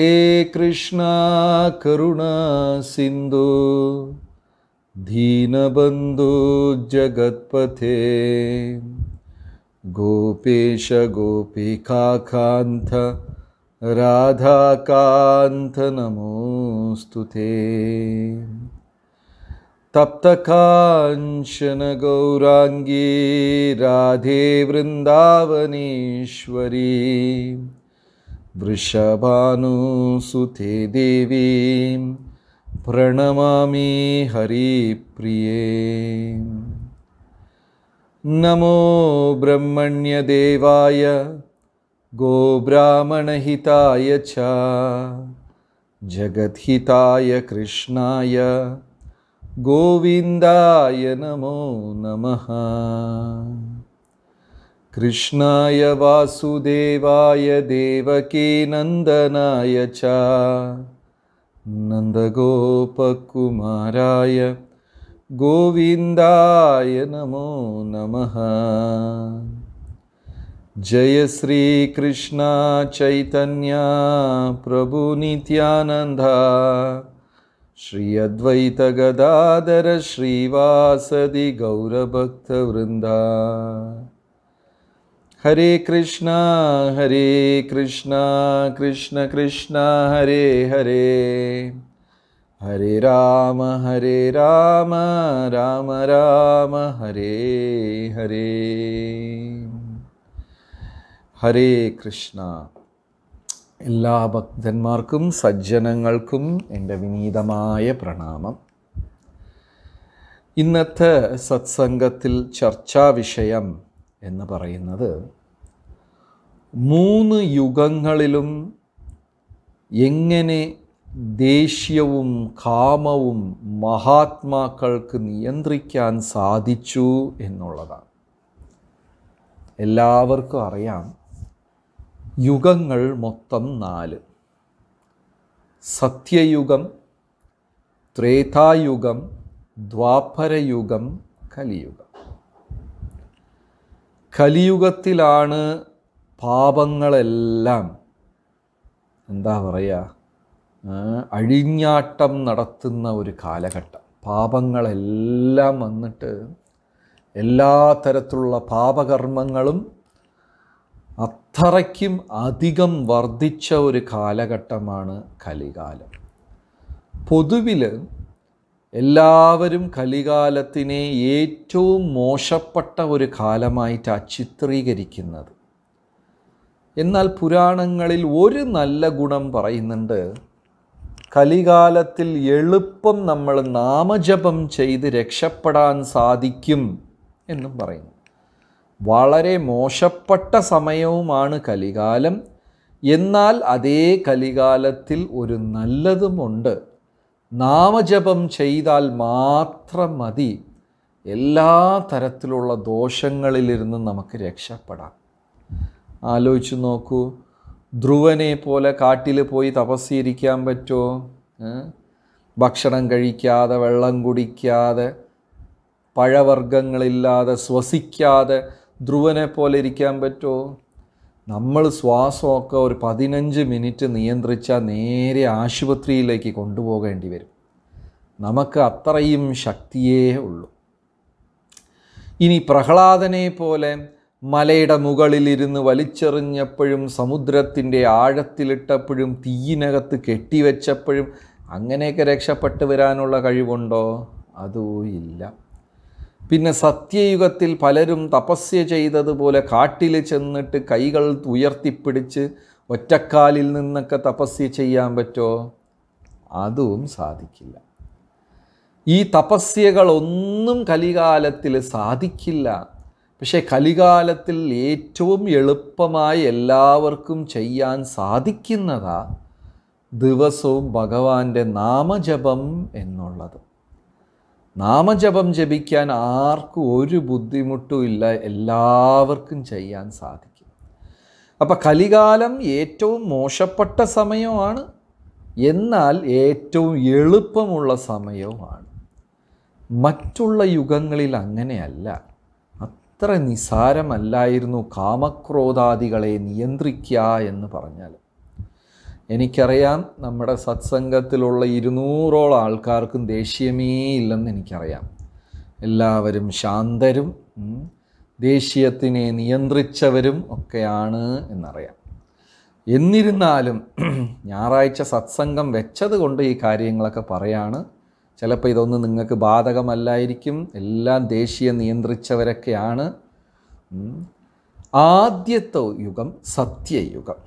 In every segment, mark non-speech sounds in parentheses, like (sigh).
हे कृष्णा सिन्धु दीनबन्धु जगत्पथे गोपेशगोपीकान्थ राधाकान्थ नमोऽस्तु ते तप्तकाञ्चनगौराङ्गी राधे वृन्दावनेश्वरी वृषभानुसुते देवीं प्रणमामि हरिप्रिये नमो ब्रह्मण्यदेवाय गोब्राह्मणहिताय च जगद्हिताय कृष्णाय गोविन्दाय नमो नमः कृष्णाय वासुदेवाय देवकी नन्दनाय च नन्दगोपकुमाराय गोविन्दाय नमो नमः जय श्रीकृष्णा चैतन्या प्रभुनित्यानन्दा श्री गौरभक्तवृन्दा ഹരേ കൃഷ്ണ ഹരേ കൃഷ്ണ കൃഷ്ണ കൃഷ്ണ ഹരേ ഹരേ ഹരേ രാമ ഹരേ രാമ രാമ രാമ ഹരേ ഹരേ ഹരേ കൃഷ്ണ എല്ലാ ഭക്തന്മാർക്കും സജ്ജനങ്ങൾക്കും എൻ്റെ വിനീതമായ പ്രണാമം ഇന്നത്തെ സത്സംഗത്തിൽ ചർച്ചാ വിഷയം എന്ന് പറയുന്നത് മൂന്ന് യുഗങ്ങളിലും എങ്ങനെ ദേഷ്യവും കാമവും മഹാത്മാക്കൾക്ക് നിയന്ത്രിക്കാൻ സാധിച്ചു എന്നുള്ളതാണ് എല്ലാവർക്കും അറിയാം യുഗങ്ങൾ മൊത്തം നാല് സത്യയുഗം ത്രേതായുഗം ദ്വാപരയുഗം കലിയുഗം കലിയുഗത്തിലാണ് പാപങ്ങളെല്ലാം എന്താ പറയുക അഴിഞ്ഞാട്ടം നടത്തുന്ന ഒരു കാലഘട്ടം പാപങ്ങളെല്ലാം വന്നിട്ട് എല്ലാ തരത്തിലുള്ള പാപകർമ്മങ്ങളും അത്രയ്ക്കും അധികം വർദ്ധിച്ച ഒരു കാലഘട്ടമാണ് കലികാലം പൊതുവിൽ എല്ലാവരും കലികാലത്തിനെ ഏറ്റവും മോശപ്പെട്ട ഒരു കാലമായിട്ടാണ് ചിത്രീകരിക്കുന്നത് എന്നാൽ പുരാണങ്ങളിൽ ഒരു നല്ല ഗുണം പറയുന്നുണ്ട് കലികാലത്തിൽ എളുപ്പം നമ്മൾ നാമജപം ചെയ്ത് രക്ഷപ്പെടാൻ സാധിക്കും എന്നും പറയുന്നു വളരെ മോശപ്പെട്ട സമയവുമാണ് കലികാലം എന്നാൽ അതേ കലികാലത്തിൽ ഒരു നല്ലതുമുണ്ട് നാമജപം ചെയ്താൽ മാത്രം മതി എല്ലാ തരത്തിലുള്ള ദോഷങ്ങളിലിരുന്ന് നമുക്ക് രക്ഷപ്പെടാം ആലോചിച്ച് നോക്കൂ ധ്രുവനെ പോലെ കാട്ടിൽ പോയി തപസ്സിരിക്കാൻ പറ്റുമോ ഭക്ഷണം കഴിക്കാതെ വെള്ളം കുടിക്കാതെ പഴവർഗ്ഗങ്ങളില്ലാതെ ശ്വസിക്കാതെ ധ്രുവനെ പോലെ ഇരിക്കാൻ പറ്റുമോ നമ്മൾ ശ്വാസമൊക്കെ ഒരു പതിനഞ്ച് മിനിറ്റ് നിയന്ത്രിച്ചാൽ നേരെ ആശുപത്രിയിലേക്ക് കൊണ്ടുപോകേണ്ടി വരും നമുക്ക് അത്രയും ശക്തിയേ ഉള്ളൂ ഇനി പ്രഹ്ലാദനെ പോലെ മലയുടെ മുകളിലിരുന്ന് വലിച്ചെറിഞ്ഞപ്പോഴും സമുദ്രത്തിൻ്റെ ആഴത്തിലിട്ടപ്പോഴും തീയിനകത്ത് കെട്ടിവെച്ചപ്പോഴും അങ്ങനെയൊക്കെ രക്ഷപ്പെട്ടു വരാനുള്ള കഴിവുണ്ടോ അതും ഇല്ല പിന്നെ സത്യയുഗത്തിൽ പലരും തപസ്യ ചെയ്തതുപോലെ കാട്ടിൽ ചെന്നിട്ട് കൈകൾ ഉയർത്തിപ്പിടിച്ച് ഒറ്റക്കാലിൽ നിന്നൊക്കെ തപസ്യ ചെയ്യാൻ പറ്റുമോ അതും സാധിക്കില്ല ഈ തപസ്യകളൊന്നും കലികാലത്തിൽ സാധിക്കില്ല പക്ഷേ കലികാലത്തിൽ ഏറ്റവും എളുപ്പമായി എല്ലാവർക്കും ചെയ്യാൻ സാധിക്കുന്നതാ ദിവസവും ഭഗവാന്റെ നാമജപം എന്നുള്ളത് നാമജപം ജപിക്കാൻ ആർക്കും ഒരു ബുദ്ധിമുട്ടും ഇല്ല എല്ലാവർക്കും ചെയ്യാൻ സാധിക്കും അപ്പം കലികാലം ഏറ്റവും മോശപ്പെട്ട സമയമാണ് എന്നാൽ ഏറ്റവും എളുപ്പമുള്ള സമയവുമാണ് മറ്റുള്ള യുഗങ്ങളിൽ അങ്ങനെയല്ല അത്ര നിസാരമല്ലായിരുന്നു കാമക്രോധാദികളെ നിയന്ത്രിക്കുക എന്ന് പറഞ്ഞാൽ എനിക്കറിയാം നമ്മുടെ സത്സംഗത്തിലുള്ള ഇരുന്നൂറോളം ആൾക്കാർക്കും ദേഷ്യമേ ഇല്ലെന്ന് എനിക്കറിയാം എല്ലാവരും ശാന്തരും ദേഷ്യത്തിനെ നിയന്ത്രിച്ചവരും ഒക്കെയാണ് എന്നറിയാം എന്നിരുന്നാലും (clears throat) ഞായറാഴ്ച സത്സംഗം വെച്ചത് കൊണ്ട് ഈ കാര്യങ്ങളൊക്കെ പറയാണ് ചിലപ്പോൾ ഇതൊന്നും നിങ്ങൾക്ക് ബാധകമല്ലായിരിക്കും എല്ലാം ദേശീയ നിയന്ത്രിച്ചവരൊക്കെയാണ് ആദ്യത്തെ യുഗം സത്യയുഗം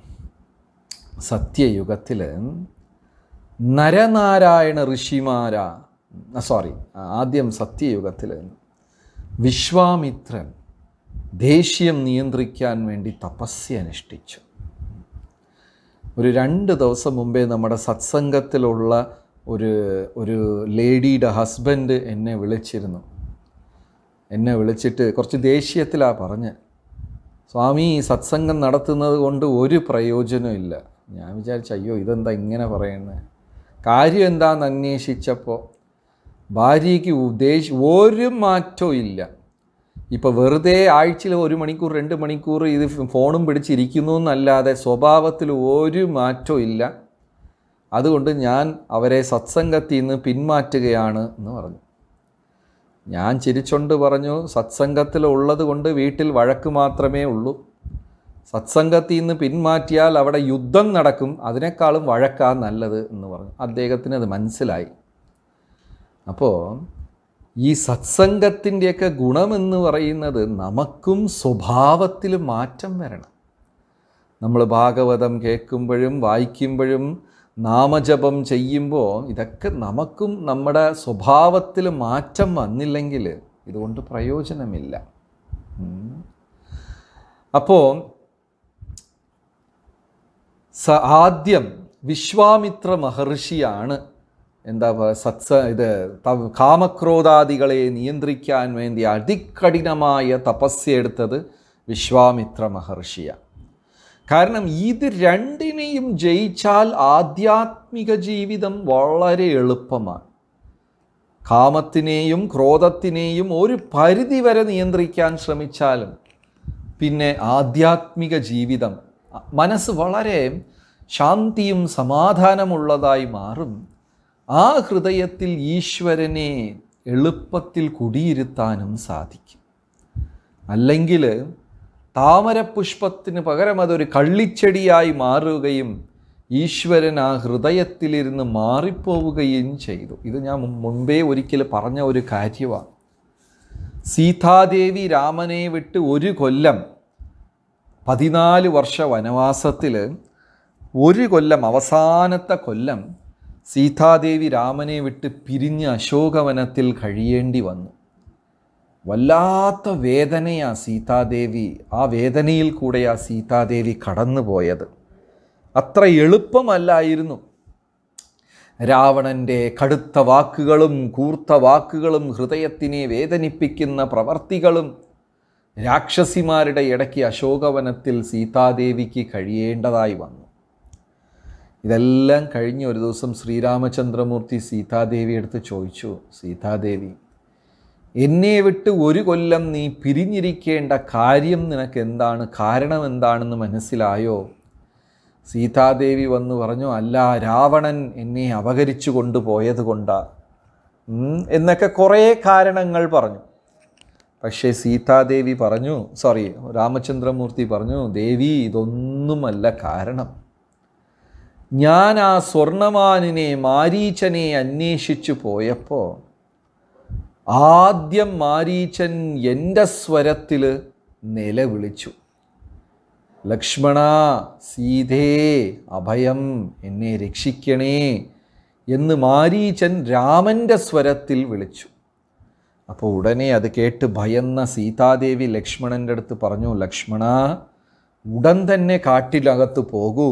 സത്യയുഗത്തിൽ നരനാരായണ ഋഷിമാരാ സോറി ആദ്യം സത്യയുഗത്തിൽ വിശ്വാമിത്രൻ ദേഷ്യം നിയന്ത്രിക്കാൻ വേണ്ടി തപസ്യ അനുഷ്ഠിച്ചു ഒരു രണ്ട് ദിവസം മുമ്പേ നമ്മുടെ സത്സംഗത്തിലുള്ള ഒരു ഒരു ലേഡിയുടെ ഹസ്ബൻഡ് എന്നെ വിളിച്ചിരുന്നു എന്നെ വിളിച്ചിട്ട് കുറച്ച് ദേഷ്യത്തിലാണ് പറഞ്ഞ് സ്വാമി സത്സംഗം നടത്തുന്നത് കൊണ്ട് ഒരു ഇല്ല ഞാൻ വിചാരിച്ച അയ്യോ ഇതെന്താ ഇങ്ങനെ പറയുന്നത് കാര്യം എന്താണെന്ന് അന്വേഷിച്ചപ്പോൾ ഭാര്യയ്ക്ക് ഉദ്ദേശ ഒരു മാറ്റവും ഇല്ല ഇപ്പോൾ വെറുതെ ആഴ്ചയിൽ ഒരു മണിക്കൂർ രണ്ട് മണിക്കൂർ ഇത് ഫോണും പിടിച്ചിരിക്കുന്നു എന്നല്ലാതെ സ്വഭാവത്തിൽ ഒരു മാറ്റവും ഇല്ല അതുകൊണ്ട് ഞാൻ അവരെ സത്സംഗത്തിൽ നിന്ന് പിന്മാറ്റുകയാണ് എന്ന് പറഞ്ഞു ഞാൻ ചിരിച്ചുകൊണ്ട് പറഞ്ഞു സത്സംഗത്തിൽ ഉള്ളത് കൊണ്ട് വീട്ടിൽ വഴക്ക് മാത്രമേ ഉള്ളൂ സത്സംഗത്തിൽ നിന്ന് പിന്മാറ്റിയാൽ അവിടെ യുദ്ധം നടക്കും അതിനേക്കാളും വഴക്കാ നല്ലത് എന്ന് പറഞ്ഞു അദ്ദേഹത്തിന് അത് മനസ്സിലായി അപ്പോൾ ഈ സത്സംഗത്തിൻ്റെയൊക്കെ ഗുണമെന്ന് പറയുന്നത് നമുക്കും സ്വഭാവത്തിൽ മാറ്റം വരണം നമ്മൾ ഭാഗവതം കേൾക്കുമ്പോഴും വായിക്കുമ്പോഴും നാമജപം ചെയ്യുമ്പോൾ ഇതൊക്കെ നമുക്കും നമ്മുടെ സ്വഭാവത്തിൽ മാറ്റം വന്നില്ലെങ്കിൽ ഇതുകൊണ്ട് പ്രയോജനമില്ല അപ്പോൾ സ ആദ്യം വിശ്വാമിത്ര മഹർഷിയാണ് എന്താ സത്സ ഇത് കാമക്രോധാദികളെ നിയന്ത്രിക്കാൻ വേണ്ടി അതികഠിനമായ എടുത്തത് വിശ്വാമിത്ര മഹർഷിയാണ് കാരണം ഇത് രണ്ടിനെയും ജയിച്ചാൽ ആധ്യാത്മിക ജീവിതം വളരെ എളുപ്പമാണ് കാമത്തിനെയും ക്രോധത്തിനെയും ഒരു പരിധിവരെ നിയന്ത്രിക്കാൻ ശ്രമിച്ചാലും പിന്നെ ആധ്യാത്മിക ജീവിതം മനസ്സ് വളരെ ശാന്തിയും സമാധാനമുള്ളതായി മാറും ആ ഹൃദയത്തിൽ ഈശ്വരനെ എളുപ്പത്തിൽ കുടിയിരുത്താനും സാധിക്കും അല്ലെങ്കിൽ താമരപുഷ്പത്തിന് പകരം അതൊരു കള്ളിച്ചെടിയായി മാറുകയും ഈശ്വരൻ ആ ഹൃദയത്തിലിരുന്ന് മാറിപ്പോവുകയും ചെയ്തു ഇത് ഞാൻ മുൻപേ ഒരിക്കൽ പറഞ്ഞ ഒരു കാര്യമാണ് സീതാദേവി രാമനെ വിട്ട് ഒരു കൊല്ലം പതിനാല് വർഷ വനവാസത്തിൽ ഒരു കൊല്ലം അവസാനത്തെ കൊല്ലം സീതാദേവി രാമനെ വിട്ട് പിരിഞ്ഞ് അശോകവനത്തിൽ കഴിയേണ്ടി വന്നു വല്ലാത്ത വേദനയാ സീതാദേവി ആ വേദനയിൽ കൂടെയാണ് സീതാദേവി കടന്നുപോയത് അത്ര എളുപ്പമല്ലായിരുന്നു രാവണൻ്റെ കടുത്ത വാക്കുകളും കൂർത്ത വാക്കുകളും ഹൃദയത്തിനെ വേദനിപ്പിക്കുന്ന പ്രവർത്തികളും രാക്ഷസിമാരുടെ ഇടയ്ക്ക് അശോകവനത്തിൽ സീതാദേവിക്ക് കഴിയേണ്ടതായി വന്നു ഇതെല്ലാം കഴിഞ്ഞ് ഒരു ദിവസം ശ്രീരാമചന്ദ്രമൂർത്തി സീതാദേവി അടുത്ത് ചോദിച്ചു സീതാദേവി എന്നെ വിട്ട് ഒരു കൊല്ലം നീ പിരിഞ്ഞിരിക്കേണ്ട കാര്യം നിനക്ക് എന്താണ് കാരണം എന്താണെന്ന് മനസ്സിലായോ സീതാദേവി വന്ന് പറഞ്ഞു അല്ല രാവണൻ എന്നെ അപകരിച്ചു കൊണ്ടുപോയത് കൊണ്ടാ എന്നൊക്കെ കുറേ കാരണങ്ങൾ പറഞ്ഞു പക്ഷേ സീതാദേവി പറഞ്ഞു സോറി രാമചന്ദ്രമൂർത്തി പറഞ്ഞു ദേവി ഇതൊന്നുമല്ല കാരണം ഞാൻ ആ സ്വർണവാനിനെ മാരീച്ചനെ അന്വേഷിച്ചു പോയപ്പോൾ ആദ്യം മാരീച്ചൻ എൻ്റെ സ്വരത്തിൽ നിലവിളിച്ചു ലക്ഷ്മണ സീതേ അഭയം എന്നെ രക്ഷിക്കണേ എന്ന് മാരീച്ചൻ രാമൻ്റെ സ്വരത്തിൽ വിളിച്ചു അപ്പോൾ ഉടനെ അത് കേട്ട് ഭയന്ന സീതാദേവി ലക്ഷ്മണൻ്റെ അടുത്ത് പറഞ്ഞു ലക്ഷ്മണ ഉടൻ തന്നെ കാട്ടിലകത്ത് പോകൂ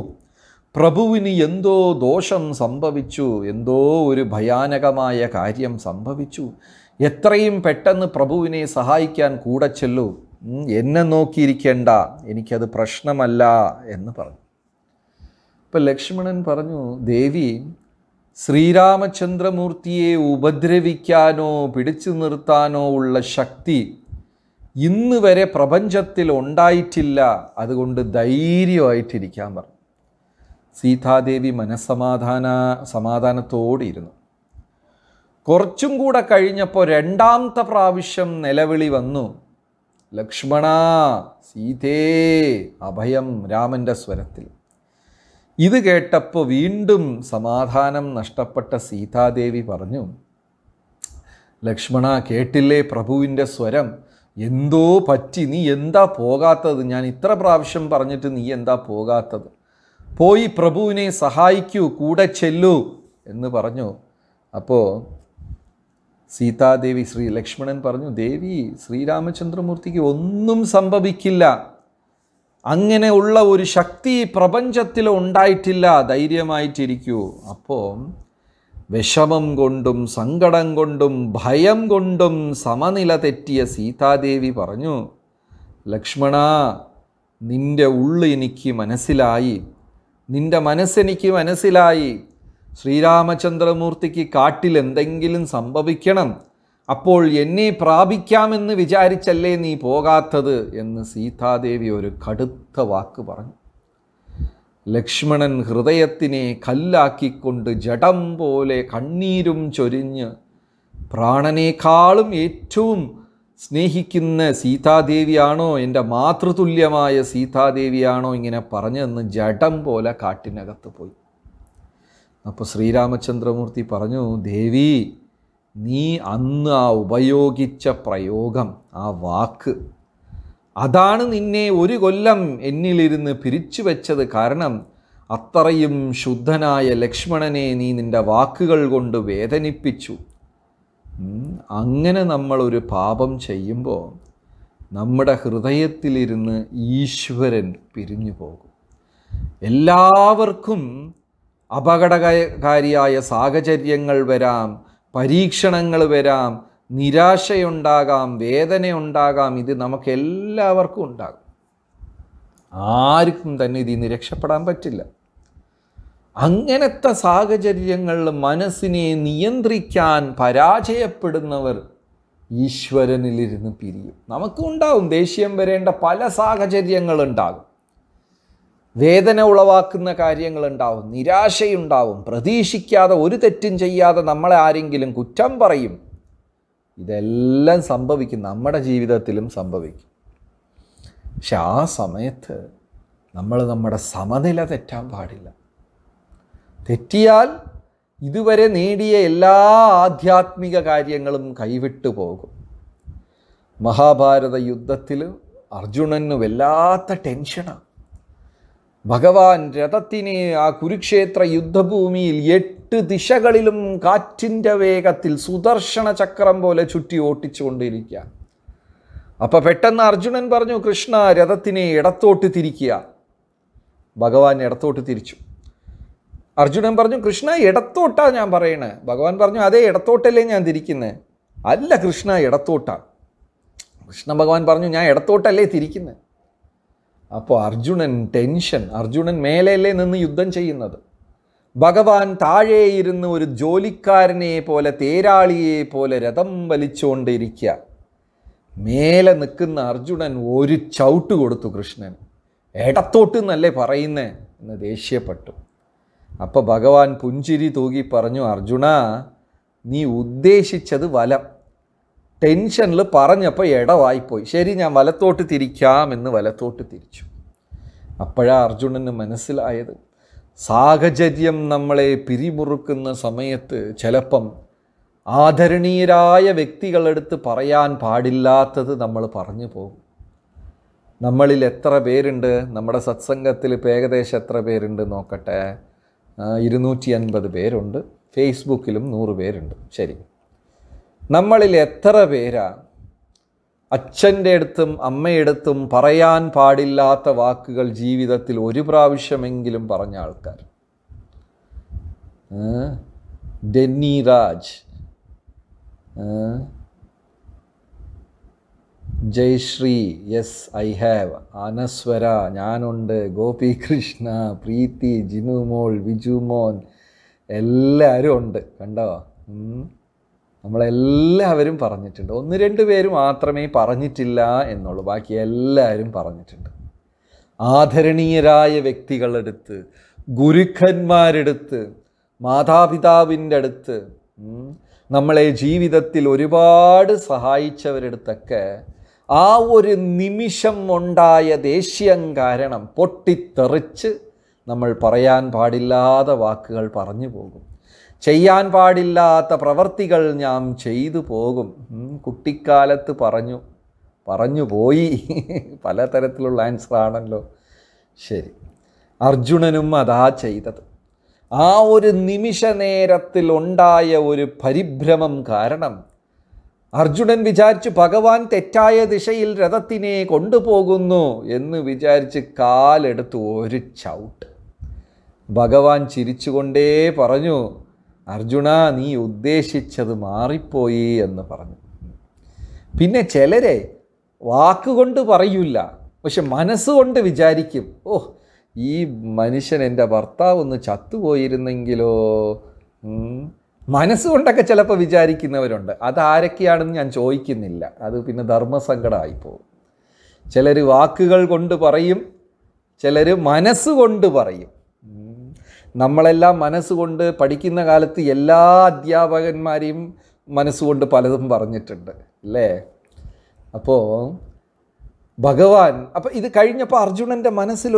പ്രഭുവിന് എന്തോ ദോഷം സംഭവിച്ചു എന്തോ ഒരു ഭയാനകമായ കാര്യം സംഭവിച്ചു എത്രയും പെട്ടെന്ന് പ്രഭുവിനെ സഹായിക്കാൻ കൂടെ ചെല്ലു എന്നെ നോക്കിയിരിക്കേണ്ട എനിക്കത് പ്രശ്നമല്ല എന്ന് പറഞ്ഞു അപ്പം ലക്ഷ്മണൻ പറഞ്ഞു ദേവി ശ്രീരാമചന്ദ്രമൂർത്തിയെ ഉപദ്രവിക്കാനോ പിടിച്ചു നിർത്താനോ ഉള്ള ശക്തി ഇന്ന് വരെ പ്രപഞ്ചത്തിൽ ഉണ്ടായിട്ടില്ല അതുകൊണ്ട് ധൈര്യമായിട്ടിരിക്കാൻ പറഞ്ഞു സീതാദേവി മനസ്സമാധാന സമാധാനത്തോടിയിരുന്നു കുറച്ചും കൂടെ കഴിഞ്ഞപ്പോൾ രണ്ടാമത്തെ പ്രാവശ്യം നിലവിളി വന്നു ലക്ഷ്മണ സീതേ അഭയം രാമൻ്റെ സ്വരത്തിൽ ഇത് കേട്ടപ്പോൾ വീണ്ടും സമാധാനം നഷ്ടപ്പെട്ട സീതാദേവി പറഞ്ഞു ലക്ഷ്മണ കേട്ടില്ലേ പ്രഭുവിൻ്റെ സ്വരം എന്തോ പറ്റി നീ എന്താ പോകാത്തത് ഞാൻ ഇത്ര പ്രാവശ്യം പറഞ്ഞിട്ട് നീ എന്താ പോകാത്തത് പോയി പ്രഭുവിനെ സഹായിക്കൂ കൂടെ ചെല്ലൂ എന്ന് പറഞ്ഞു അപ്പോൾ സീതാദേവി ശ്രീ ലക്ഷ്മണൻ പറഞ്ഞു ദേവി ശ്രീരാമചന്ദ്രമൂർത്തിക്ക് ഒന്നും സംഭവിക്കില്ല അങ്ങനെ ഉള്ള ഒരു ശക്തി പ്രപഞ്ചത്തിൽ ഉണ്ടായിട്ടില്ല ധൈര്യമായിട്ടിരിക്കൂ അപ്പോൾ വിഷമം കൊണ്ടും സങ്കടം കൊണ്ടും ഭയം കൊണ്ടും സമനില തെറ്റിയ സീതാദേവി പറഞ്ഞു ലക്ഷ്മണ നിൻ്റെ ഉള്ളു എനിക്ക് മനസ്സിലായി നിൻ്റെ മനസ്സെനിക്ക് മനസ്സിലായി ശ്രീരാമചന്ദ്രമൂർത്തിക്ക് കാട്ടിൽ എന്തെങ്കിലും സംഭവിക്കണം അപ്പോൾ എന്നെ പ്രാപിക്കാമെന്ന് വിചാരിച്ചല്ലേ നീ പോകാത്തത് എന്ന് സീതാദേവി ഒരു കടുത്ത വാക്ക് പറഞ്ഞു ലക്ഷ്മണൻ ഹൃദയത്തിനെ കല്ലാക്കിക്കൊണ്ട് ജഡം പോലെ കണ്ണീരും ചൊരിഞ്ഞ് പ്രാണനേക്കാളും ഏറ്റവും സ്നേഹിക്കുന്ന സീതാദേവിയാണോ എൻ്റെ മാതൃതുല്യമായ സീതാദേവിയാണോ ഇങ്ങനെ പറഞ്ഞെന്ന് ജഡം പോലെ കാട്ടിനകത്ത് പോയി അപ്പോൾ ശ്രീരാമചന്ദ്രമൂർത്തി പറഞ്ഞു ദേവി നീ അന്ന് ആ ഉപയോഗിച്ച പ്രയോഗം ആ വാക്ക് അതാണ് നിന്നെ ഒരു കൊല്ലം എന്നിലിരുന്ന് പിരിച്ചു വെച്ചത് കാരണം അത്രയും ശുദ്ധനായ ലക്ഷ്മണനെ നീ നിൻ്റെ വാക്കുകൾ കൊണ്ട് വേദനിപ്പിച്ചു അങ്ങനെ നമ്മളൊരു പാപം ചെയ്യുമ്പോൾ നമ്മുടെ ഹൃദയത്തിലിരുന്ന് ഈശ്വരൻ പിരിഞ്ഞു പോകും എല്ലാവർക്കും അപകടകാരിയായ സാഹചര്യങ്ങൾ വരാം പരീക്ഷണങ്ങൾ വരാം നിരാശയുണ്ടാകാം വേദനയുണ്ടാകാം ഇത് നമുക്ക് എല്ലാവർക്കും ഉണ്ടാകും ആർക്കും തന്നെ ഇതിൽ നിന്ന് രക്ഷപ്പെടാൻ പറ്റില്ല അങ്ങനത്തെ സാഹചര്യങ്ങളിൽ മനസ്സിനെ നിയന്ത്രിക്കാൻ പരാജയപ്പെടുന്നവർ ഈശ്വരനിലിരുന്ന് പിരിയും നമുക്കുണ്ടാവും ദേഷ്യം വരേണ്ട പല സാഹചര്യങ്ങളുണ്ടാകും വേദന ഉളവാക്കുന്ന കാര്യങ്ങളുണ്ടാവും നിരാശയുണ്ടാവും പ്രതീക്ഷിക്കാതെ ഒരു തെറ്റും ചെയ്യാതെ നമ്മളെ ആരെങ്കിലും കുറ്റം പറയും ഇതെല്ലാം സംഭവിക്കും നമ്മുടെ ജീവിതത്തിലും സംഭവിക്കും പക്ഷെ ആ സമയത്ത് നമ്മൾ നമ്മുടെ സമനില തെറ്റാൻ പാടില്ല തെറ്റിയാൽ ഇതുവരെ നേടിയ എല്ലാ ആധ്യാത്മിക കാര്യങ്ങളും കൈവിട്ടു പോകും മഹാഭാരത യുദ്ധത്തിൽ അർജുനന് വല്ലാത്ത ടെൻഷനാണ് ഭഗവാൻ രഥത്തിനെ ആ കുരുക്ഷേത്ര യുദ്ധഭൂമിയിൽ എട്ട് ദിശകളിലും കാറ്റിൻ്റെ വേഗത്തിൽ സുദർശന ചക്രം പോലെ ചുറ്റി ഓട്ടിച്ചുകൊണ്ടിരിക്കുക അപ്പോൾ പെട്ടെന്ന് അർജുനൻ പറഞ്ഞു കൃഷ്ണ രഥത്തിനെ ഇടത്തോട്ട് തിരിക്കുക ഭഗവാൻ ഇടത്തോട്ട് തിരിച്ചു അർജുനൻ പറഞ്ഞു കൃഷ്ണ ഇടത്തോട്ടാ ഞാൻ പറയണേ ഭഗവാൻ പറഞ്ഞു അതേ ഇടത്തോട്ടല്ലേ ഞാൻ തിരിക്കുന്നത് അല്ല കൃഷ്ണ ഇടത്തോട്ടാ കൃഷ്ണ ഭഗവാൻ പറഞ്ഞു ഞാൻ ഇടത്തോട്ടല്ലേ തിരിക്കുന്നത് അപ്പോൾ അർജുനൻ ടെൻഷൻ അർജുനൻ മേലെയല്ലേ നിന്ന് യുദ്ധം ചെയ്യുന്നത് ഭഗവാൻ താഴെയിരുന്ന് ഒരു ജോലിക്കാരനെ പോലെ തേരാളിയെ പോലെ രഥം വലിച്ചുകൊണ്ടിരിക്കുക മേലെ നിൽക്കുന്ന അർജുനൻ ഒരു ചവിട്ട് കൊടുത്തു കൃഷ്ണൻ ഇടത്തോട്ട് എന്നല്ലേ പറയുന്നേ എന്ന് ദേഷ്യപ്പെട്ടു അപ്പോൾ ഭഗവാൻ പുഞ്ചിരി തൂകി പറഞ്ഞു അർജുന നീ ഉദ്ദേശിച്ചത് വലം ടെൻഷനിൽ പറഞ്ഞപ്പോൾ ഇടവായിപ്പോയി ശരി ഞാൻ വലത്തോട്ട് തിരിക്കാമെന്ന് വലത്തോട്ട് തിരിച്ചു അപ്പോഴാ അർജുനന് മനസ്സിലായത് സാഹചര്യം നമ്മളെ പിരിമുറുക്കുന്ന സമയത്ത് ചിലപ്പം ആദരണീയരായ വ്യക്തികളെടുത്ത് പറയാൻ പാടില്ലാത്തത് നമ്മൾ പറഞ്ഞു പോകും നമ്മളിൽ എത്ര പേരുണ്ട് നമ്മുടെ സത്സംഗത്തിൽ ഇപ്പോൾ ഏകദേശം എത്ര പേരുണ്ട് നോക്കട്ടെ ഇരുന്നൂറ്റി അൻപത് പേരുണ്ട് ഫേസ്ബുക്കിലും നൂറ് പേരുണ്ട് ശരി നമ്മളിൽ എത്ര പേരാ അച്ഛൻ്റെ അടുത്തും അമ്മയടുത്തും പറയാൻ പാടില്ലാത്ത വാക്കുകൾ ജീവിതത്തിൽ ഒരു പ്രാവശ്യമെങ്കിലും പറഞ്ഞ ആൾക്കാർ Denny Raj Jayashree yes I have Anaswara ഞാനുണ്ട് ഗോപി കൃഷ്ണ പ്രീതി ജിനുമോൾ വിജുമോൻ എല്ലാവരും ഉണ്ട് കണ്ടോ നമ്മളെല്ലാവരും പറഞ്ഞിട്ടുണ്ട് ഒന്ന് രണ്ട് പേര് മാത്രമേ പറഞ്ഞിട്ടില്ല എന്നുള്ളൂ ബാക്കി എല്ലാവരും പറഞ്ഞിട്ടുണ്ട് ആദരണീയരായ വ്യക്തികളെടുത്ത് ഗുരുക്കന്മാരെടുത്ത് മാതാപിതാവിൻ്റെ അടുത്ത് നമ്മളെ ജീവിതത്തിൽ ഒരുപാട് സഹായിച്ചവരെടുത്തൊക്കെ ആ ഒരു നിമിഷം ഉണ്ടായ ദേഷ്യം കാരണം പൊട്ടിത്തെറിച്ച് നമ്മൾ പറയാൻ പാടില്ലാത്ത വാക്കുകൾ പറഞ്ഞു പോകും ചെയ്യാൻ പാടില്ലാത്ത പ്രവർത്തികൾ ഞാൻ ചെയ്തു പോകും കുട്ടിക്കാലത്ത് പറഞ്ഞു പറഞ്ഞു പോയി (laughs) പലതരത്തിലുള്ള ആൻസറാണല്ലോ ശരി അർജുനനും അതാ ചെയ്തത് ആ ഒരു നിമിഷ നേരത്തിൽ ഉണ്ടായ ഒരു പരിഭ്രമം കാരണം അർജുനൻ വിചാരിച്ചു ഭഗവാൻ തെറ്റായ ദിശയിൽ രഥത്തിനെ കൊണ്ടുപോകുന്നു എന്ന് വിചാരിച്ച് കാലെടുത്ത് ഒരു ചൗട്ട് ഭഗവാൻ ചിരിച്ചുകൊണ്ടേ പറഞ്ഞു അർജുന നീ ഉദ്ദേശിച്ചത് മാറിപ്പോയി എന്ന് പറഞ്ഞു പിന്നെ ചിലരെ വാക്കുകൊണ്ട് പറയില്ല പക്ഷെ മനസ്സുകൊണ്ട് വിചാരിക്കും ഓ ഈ മനുഷ്യൻ എൻ്റെ ഭർത്താവ് ഒന്ന് ചത്തുപോയിരുന്നെങ്കിലോ മനസ്സുകൊണ്ടൊക്കെ ചിലപ്പോൾ വിചാരിക്കുന്നവരുണ്ട് അതാരൊക്കെയാണെന്ന് ഞാൻ ചോദിക്കുന്നില്ല അത് പിന്നെ ധർമ്മസങ്കടമായി പോകും ചിലർ വാക്കുകൾ കൊണ്ട് പറയും ചിലർ മനസ്സുകൊണ്ട് പറയും നമ്മളെല്ലാം മനസ്സുകൊണ്ട് പഠിക്കുന്ന കാലത്ത് എല്ലാ അധ്യാപകന്മാരെയും മനസ്സുകൊണ്ട് പലതും പറഞ്ഞിട്ടുണ്ട് അല്ലേ അപ്പോൾ ഭഗവാൻ അപ്പോൾ ഇത് കഴിഞ്ഞപ്പോൾ അർജുനൻ്റെ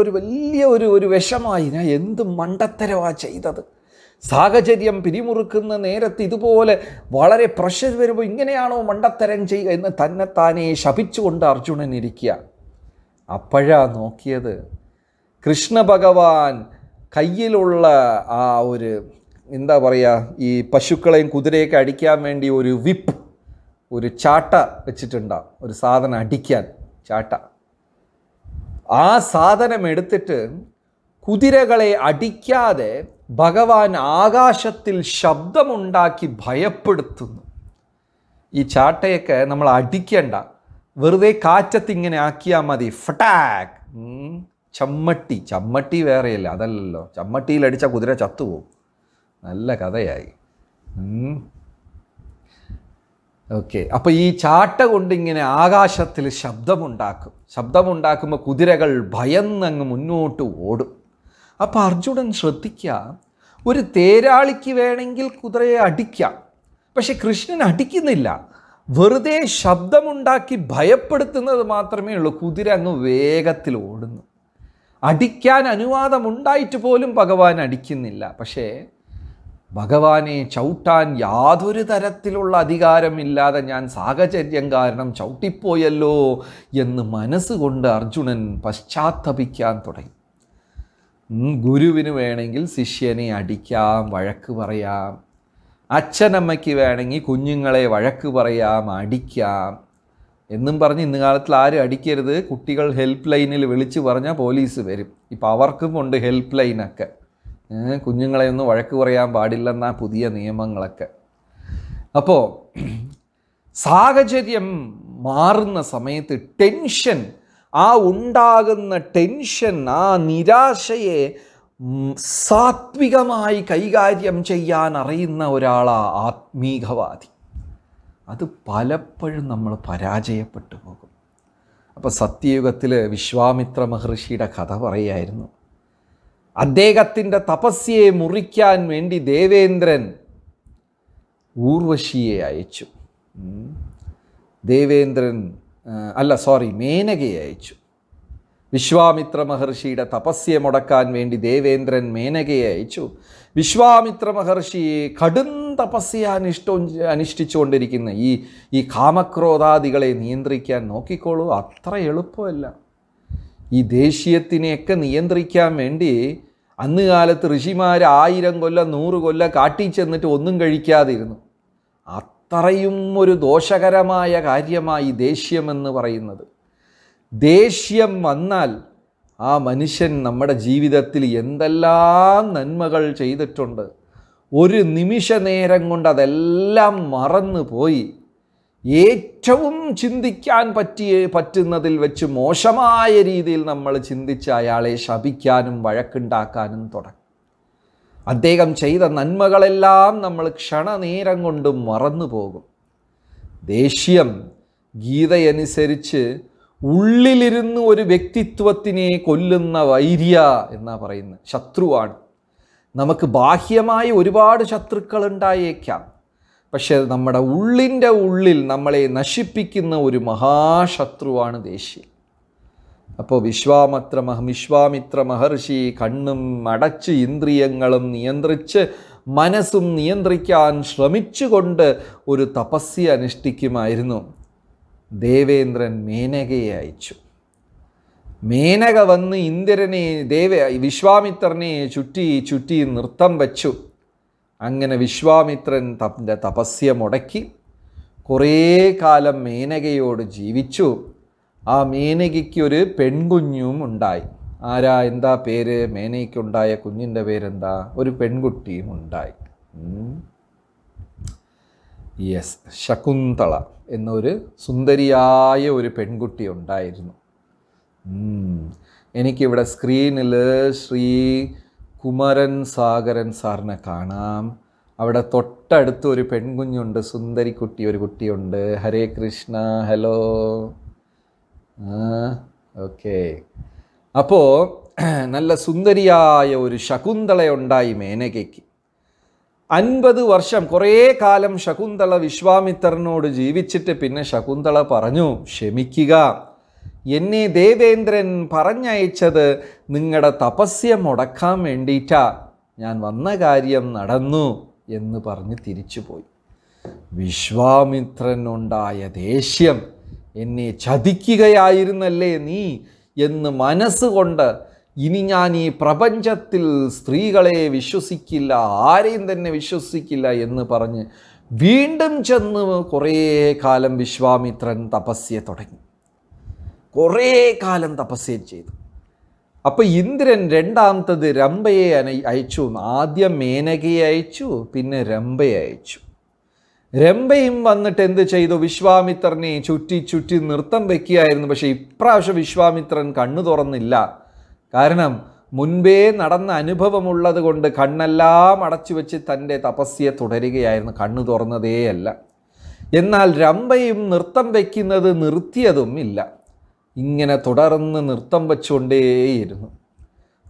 ഒരു വലിയ ഒരു ഒരു വിഷമായി ഞാൻ എന്ത് മണ്ടത്തരമാണ് ചെയ്തത് സാഹചര്യം പിരിമുറുക്കുന്ന നേരത്ത് ഇതുപോലെ വളരെ പ്രഷർ വരുമ്പോൾ ഇങ്ങനെയാണോ മണ്ടത്തരം ചെയ്യുക എന്ന് തന്നെത്താനെ ശപിച്ചുകൊണ്ട് അർജുനൻ ഇരിക്കുക അപ്പോഴാണ് നോക്കിയത് കൃഷ്ണ ഭഗവാൻ കയ്യിലുള്ള ആ ഒരു എന്താ പറയുക ഈ പശുക്കളെയും കുതിരയൊക്കെ അടിക്കാൻ വേണ്ടി ഒരു വിപ്പ് ഒരു ചാട്ട വെച്ചിട്ടുണ്ടാവും ഒരു സാധനം അടിക്കാൻ ചാട്ട ആ സാധനം എടുത്തിട്ട് കുതിരകളെ അടിക്കാതെ ഭഗവാൻ ആകാശത്തിൽ ശബ്ദമുണ്ടാക്കി ഭയപ്പെടുത്തുന്നു ഈ ചാട്ടയൊക്കെ നമ്മൾ അടിക്കണ്ട വെറുതെ കാറ്റത്തിങ്ങനെ ആക്കിയാൽ മതി ഫട്ടാക്ക് ചമ്മട്ടി ചമ്മട്ടി വേറെയല്ല അതല്ലല്ലോ ചമ്മട്ടിയിലടിച്ച കുതിര ചത്തുപോകും നല്ല കഥയായി ഓക്കെ അപ്പോൾ ഈ ചാട്ട കൊണ്ടിങ്ങനെ ആകാശത്തിൽ ശബ്ദമുണ്ടാക്കും ശബ്ദമുണ്ടാക്കുമ്പോൾ കുതിരകൾ ഭയന്നങ്ങ് മുന്നോട്ട് ഓടും അപ്പോൾ അർജുനൻ ശ്രദ്ധിക്കുക ഒരു തേരാളിക്ക് വേണമെങ്കിൽ കുതിരയെ അടിക്കാം പക്ഷെ കൃഷ്ണൻ അടിക്കുന്നില്ല വെറുതെ ശബ്ദമുണ്ടാക്കി ഭയപ്പെടുത്തുന്നത് മാത്രമേ ഉള്ളൂ കുതിര അങ്ങ് വേഗത്തിൽ ഓടുന്നു അടിക്കാൻ അനുവാദമുണ്ടായിട്ട് പോലും ഭഗവാൻ അടിക്കുന്നില്ല പക്ഷേ ഭഗവാനെ ചവിട്ടാൻ യാതൊരു തരത്തിലുള്ള അധികാരമില്ലാതെ ഞാൻ സാഹചര്യം കാരണം ചവിട്ടിപ്പോയല്ലോ എന്ന് മനസ്സുകൊണ്ട് അർജുനൻ പശ്ചാത്തപിക്കാൻ തുടങ്ങി ഗുരുവിന് വേണമെങ്കിൽ ശിഷ്യനെ അടിക്കാം വഴക്ക് പറയാം അച്ഛനമ്മയ്ക്ക് വേണമെങ്കിൽ കുഞ്ഞുങ്ങളെ വഴക്ക് പറയാം അടിക്കാം എന്നും പറഞ്ഞ് ഇന്ന് കാലത്തിൽ ആരും അടിക്കരുത് കുട്ടികൾ ഹെൽപ്പ് ലൈനിൽ വിളിച്ചു പറഞ്ഞാൽ പോലീസ് വരും ഇപ്പോൾ അവർക്കും ഉണ്ട് ഹെൽപ്പ് ലൈനൊക്കെ കുഞ്ഞുങ്ങളെ ഒന്നും വഴക്ക് പറയാൻ പാടില്ലെന്നാ പുതിയ നിയമങ്ങളൊക്കെ അപ്പോൾ സാഹചര്യം മാറുന്ന സമയത്ത് ടെൻഷൻ ആ ഉണ്ടാകുന്ന ടെൻഷൻ ആ നിരാശയെ സാത്വികമായി കൈകാര്യം ചെയ്യാൻ അറിയുന്ന ഒരാളാ ആത്മീകവാദി അത് പലപ്പോഴും നമ്മൾ പരാജയപ്പെട്ടു പോകും അപ്പോൾ സത്യയുഗത്തിൽ വിശ്വാമിത്ര മഹർഷിയുടെ കഥ പറയായിരുന്നു അദ്ദേഹത്തിൻ്റെ തപസ്യയെ മുറിക്കാൻ വേണ്ടി ദേവേന്ദ്രൻ ഊർവശിയെ അയച്ചു ദേവേന്ദ്രൻ അല്ല സോറി മേനകയെ അയച്ചു വിശ്വാമിത്ര മഹർഷിയുടെ തപസ്യ മുടക്കാൻ വേണ്ടി ദേവേന്ദ്രൻ മേനകയെ അയച്ചു വിശ്വാമിത്ര മഹർഷിയെ കടുന്ന തപസ്യ അനുഷ്ഠോ അനുഷ്ഠിച്ചുകൊണ്ടിരിക്കുന്ന ഈ ഈ കാമക്രോധാദികളെ നിയന്ത്രിക്കാൻ നോക്കിക്കോളൂ അത്ര എളുപ്പമല്ല ഈ ദേശീയത്തിനെയൊക്കെ നിയന്ത്രിക്കാൻ വേണ്ടി അന്ന് കാലത്ത് ഋഷിമാർ ആയിരം കൊല്ലം നൂറ് കൊല്ലം കാട്ടി ചെന്നിട്ട് ഒന്നും കഴിക്കാതിരുന്നു അത്രയും ഒരു ദോഷകരമായ കാര്യമായി ദേഷ്യമെന്ന് പറയുന്നത് ദേഷ്യം വന്നാൽ ആ മനുഷ്യൻ നമ്മുടെ ജീവിതത്തിൽ എന്തെല്ലാം നന്മകൾ ചെയ്തിട്ടുണ്ട് ഒരു നിമിഷ നേരം കൊണ്ട് അതെല്ലാം മറന്നുപോയി ഏറ്റവും ചിന്തിക്കാൻ പറ്റിയ പറ്റുന്നതിൽ വെച്ച് മോശമായ രീതിയിൽ നമ്മൾ ചിന്തിച്ച് അയാളെ ശപിക്കാനും വഴക്കുണ്ടാക്കാനും തുടങ്ങി അദ്ദേഹം ചെയ്ത നന്മകളെല്ലാം നമ്മൾ ക്ഷണനേരം കൊണ്ട് മറന്നു പോകും ദേഷ്യം ഗീതയനുസരിച്ച് ഉള്ളിലിരുന്ന് ഒരു വ്യക്തിത്വത്തിനെ കൊല്ലുന്ന വൈര്യ എന്നാണ് പറയുന്നത് ശത്രുവാണ് നമുക്ക് ബാഹ്യമായി ഒരുപാട് ശത്രുക്കൾ ഉണ്ടായേക്കാം പക്ഷേ നമ്മുടെ ഉള്ളിൻ്റെ ഉള്ളിൽ നമ്മളെ നശിപ്പിക്കുന്ന ഒരു മഹാശത്രുവാണ് ദേഷ്യം അപ്പോൾ വിശ്വാമത്ര മഹ വിശ്വാമിത്ര മഹർഷി കണ്ണും അടച്ച് ഇന്ദ്രിയങ്ങളും നിയന്ത്രിച്ച് മനസ്സും നിയന്ത്രിക്കാൻ ശ്രമിച്ചുകൊണ്ട് ഒരു തപസ്യ അനുഷ്ഠിക്കുമായിരുന്നു ദേവേന്ദ്രൻ മേനകയെ അയച്ചു മേനക വന്ന് ഇന്ദ്രനെ ദേവ വിശ്വാമിത്രനെ ചുറ്റി ചുറ്റി നൃത്തം വച്ചു അങ്ങനെ വിശ്വാമിത്രൻ തൻ്റെ തപസ്യ മുടക്കി കുറേ കാലം മേനകയോട് ജീവിച്ചു ആ മേനകയ്ക്ക് ഒരു പെൺകുഞ്ഞും ഉണ്ടായി ആരാ എന്താ പേര് മേനയ്ക്കുണ്ടായ കുഞ്ഞിൻ്റെ പേരെന്താ ഒരു പെൺകുട്ടിയും ഉണ്ടായി യെസ് ശകുന്തള എന്നൊരു സുന്ദരിയായ ഒരു പെൺകുട്ടി ഉണ്ടായിരുന്നു എനിക്കിവിടെ സ്ക്രീനിൽ ശ്രീ കുമരൻ സാഗരൻ സാറിനെ കാണാം അവിടെ തൊട്ടടുത്ത് ഒരു പെൺകുഞ്ഞുണ്ട് സുന്ദരിക്കുട്ടി ഒരു കുട്ടിയുണ്ട് ഹരേ കൃഷ്ണ ഹലോ ഓക്കെ അപ്പോൾ നല്ല സുന്ദരിയായ ഒരു ശകുന്തളയുണ്ടായി മേനകയ്ക്ക് അൻപത് വർഷം കുറേ കാലം ശകുന്തള വിശ്വാമിത്രനോട് ജീവിച്ചിട്ട് പിന്നെ ശകുന്തള പറഞ്ഞു ക്ഷമിക്കുക എന്നെ ദേവേന്ദ്രൻ പറഞ്ഞയച്ചത് നിങ്ങളുടെ തപസ്യ മുടക്കാൻ വേണ്ടിയിട്ടാ ഞാൻ വന്ന കാര്യം നടന്നു എന്ന് പറഞ്ഞ് പോയി വിശ്വാമിത്രനുണ്ടായ ദേഷ്യം എന്നെ ചതിക്കുകയായിരുന്നല്ലേ നീ എന്ന് മനസ്സുകൊണ്ട് ഇനി ഞാൻ ഈ പ്രപഞ്ചത്തിൽ സ്ത്രീകളെ വിശ്വസിക്കില്ല ആരെയും തന്നെ വിശ്വസിക്കില്ല എന്ന് പറഞ്ഞ് വീണ്ടും ചെന്ന് കുറേ കാലം വിശ്വാമിത്രൻ തപസ്യ തുടങ്ങി കുറേ കാലം തപസ്യം ചെയ്തു അപ്പോൾ ഇന്ദ്രൻ രണ്ടാമത്തത് രംഭയെ അയച്ചു ആദ്യം മേനകയെ അയച്ചു പിന്നെ രംഭയെ അയച്ചു രംഭയും വന്നിട്ട് എന്ത് ചെയ്തു വിശ്വാമിത്രനെ ചുറ്റി ചുറ്റി നൃത്തം വയ്ക്കുകയായിരുന്നു പക്ഷേ ഇപ്രാവശ്യം വിശ്വാമിത്രൻ കണ്ണു തുറന്നില്ല കാരണം മുൻപേ നടന്ന അനുഭവമുള്ളത് കൊണ്ട് കണ്ണെല്ലാം അടച്ചു വെച്ച് തൻ്റെ തപസ്യെ തുടരുകയായിരുന്നു കണ്ണു തുറന്നതേയല്ല എന്നാൽ രംഭയും നൃത്തം വയ്ക്കുന്നത് നിർത്തിയതും ഇല്ല ഇങ്ങനെ നൃത്തം വച്ചുകൊണ്ടേയിരുന്നു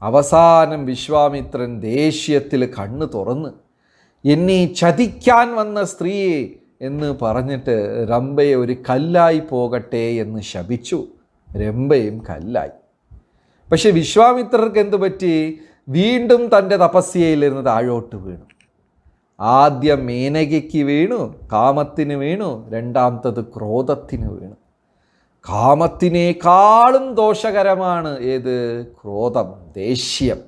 അവസാനം വിശ്വാമിത്രൻ ദേഷ്യത്തിൽ കണ്ണ് തുറന്ന് എന്നെ ചതിക്കാൻ വന്ന സ്ത്രീയെ എന്ന് പറഞ്ഞിട്ട് രംഭയെ ഒരു കല്ലായി പോകട്ടെ എന്ന് ശപിച്ചു രംഭയും കല്ലായി പക്ഷെ വിശ്വാമിത്രർക്ക് എന്തു പറ്റി വീണ്ടും തൻ്റെ തപസ്യയിലിരുന്ന് താഴോട്ട് വീണു ആദ്യം മേനകയ്ക്ക് വീണു കാമത്തിന് വീണു രണ്ടാമത്തത് ക്രോധത്തിന് വീണു കാമത്തിനേക്കാളും ദോഷകരമാണ് ഏത് ക്രോധം ദേഷ്യം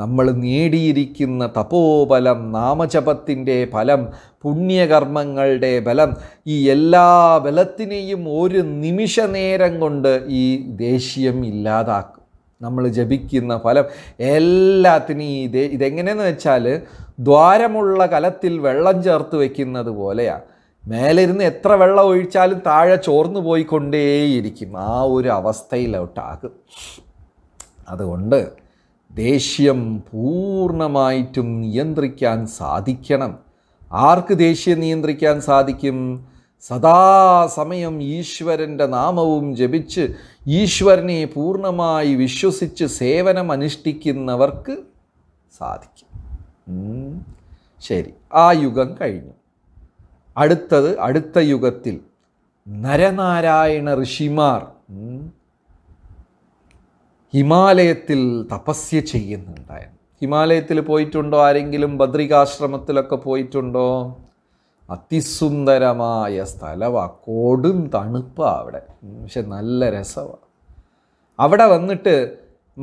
നമ്മൾ നേടിയിരിക്കുന്ന തപോബലം നാമജപത്തിൻ്റെ ഫലം പുണ്യകർമ്മങ്ങളുടെ ബലം ഈ എല്ലാ ബലത്തിനെയും ഒരു നിമിഷ നേരം കൊണ്ട് ഈ ദേഷ്യം ഇല്ലാതാക്കും നമ്മൾ ജപിക്കുന്ന ഫലം എല്ലാത്തിനെയും ഇത് ഇതെങ്ങനെയെന്ന് വെച്ചാൽ ദ്വാരമുള്ള കലത്തിൽ വെള്ളം ചേർത്ത് വയ്ക്കുന്നത് പോലെയാണ് മേലെ ഇരുന്ന് എത്ര വെള്ളം ഒഴിച്ചാലും താഴെ ചോർന്നു പോയിക്കൊണ്ടേയിരിക്കും ആ ഒരു അവസ്ഥയിലോട്ടാകും അതുകൊണ്ട് ദേഷ്യം പൂർണ്ണമായിട്ടും നിയന്ത്രിക്കാൻ സാധിക്കണം ആർക്ക് ദേഷ്യം നിയന്ത്രിക്കാൻ സാധിക്കും സദാസമയം ഈശ്വരൻ്റെ നാമവും ജപിച്ച് ഈശ്വരനെ പൂർണ്ണമായി വിശ്വസിച്ച് സേവനം അനുഷ്ഠിക്കുന്നവർക്ക് സാധിക്കും ശരി ആ യുഗം കഴിഞ്ഞു അടുത്തത് അടുത്ത യുഗത്തിൽ നരനാരായണ ഋഷിമാർ ഹിമാലയത്തിൽ തപസ്യ ചെയ്യുന്നുണ്ടായിരുന്നു ഹിമാലയത്തിൽ പോയിട്ടുണ്ടോ ആരെങ്കിലും ബദ്രികാശ്രമത്തിലൊക്കെ പോയിട്ടുണ്ടോ അതിസുന്ദരമായ സ്ഥലമാണ് കൊടും തണുപ്പാണ് അവിടെ പക്ഷെ നല്ല രസമാണ് അവിടെ വന്നിട്ട്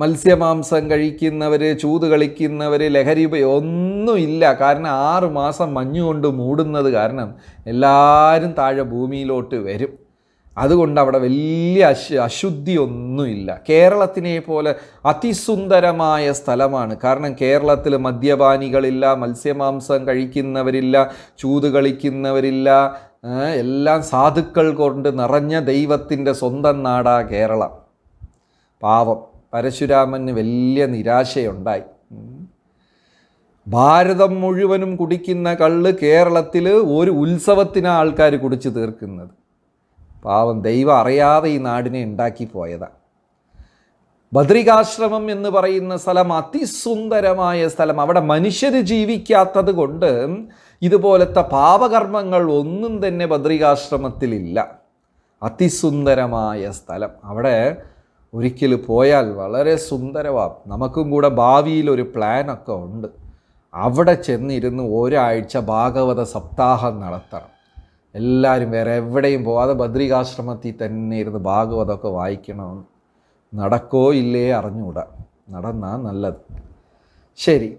മത്സ്യമാംസം കഴിക്കുന്നവർ ചൂത് കളിക്കുന്നവർ ലഹരി ഒന്നുമില്ല കാരണം ആറ് മാസം മഞ്ഞുകൊണ്ട് മൂടുന്നത് കാരണം എല്ലാവരും താഴെ ഭൂമിയിലോട്ട് വരും അതുകൊണ്ട് അവിടെ വലിയ അശ് അശുദ്ധിയൊന്നുമില്ല കേരളത്തിനെ പോലെ അതിസുന്ദരമായ സ്ഥലമാണ് കാരണം കേരളത്തിൽ മദ്യപാനികളില്ല മത്സ്യമാംസം കഴിക്കുന്നവരില്ല ചൂത് കളിക്കുന്നവരില്ല എല്ലാം സാധുക്കൾ കൊണ്ട് നിറഞ്ഞ ദൈവത്തിൻ്റെ സ്വന്തം നാടാ കേരളം പാവം പരശുരാമന് വലിയ നിരാശയുണ്ടായി ഭാരതം മുഴുവനും കുടിക്കുന്ന കള്ള് കേരളത്തിൽ ഒരു ഉത്സവത്തിനാണ് ആൾക്കാർ കുടിച്ചു തീർക്കുന്നത് പാവം ദൈവം അറിയാതെ ഈ നാടിനെ ഉണ്ടാക്കി പോയതാണ് ബദ്രികാശ്രമം എന്ന് പറയുന്ന സ്ഥലം അതിസുന്ദരമായ സ്ഥലം അവിടെ മനുഷ്യർ ജീവിക്കാത്തത് കൊണ്ട് ഇതുപോലത്തെ പാപകർമ്മങ്ങൾ ഒന്നും തന്നെ ബദ്രികാശ്രമത്തിലില്ല അതിസുന്ദരമായ സ്ഥലം അവിടെ ഒരിക്കൽ പോയാൽ വളരെ സുന്ദരമാണ് നമുക്കും കൂടെ ഭാവിയിൽ ഒരു പ്ലാനൊക്കെ ഉണ്ട് അവിടെ ചെന്നിരുന്ന് ഒരാഴ്ച ഭാഗവത സപ്താഹം നടത്തണം എല്ലാവരും വേറെ എവിടെയും പോവാതെ ബദ്രികാശ്രമത്തിൽ തന്നെ ഇരുന്ന് ഭാഗവതമൊക്കെ വായിക്കണം നടക്കോ ഇല്ലേ അറിഞ്ഞുകൂടാ നടന്നാൽ നല്ലത് ശരി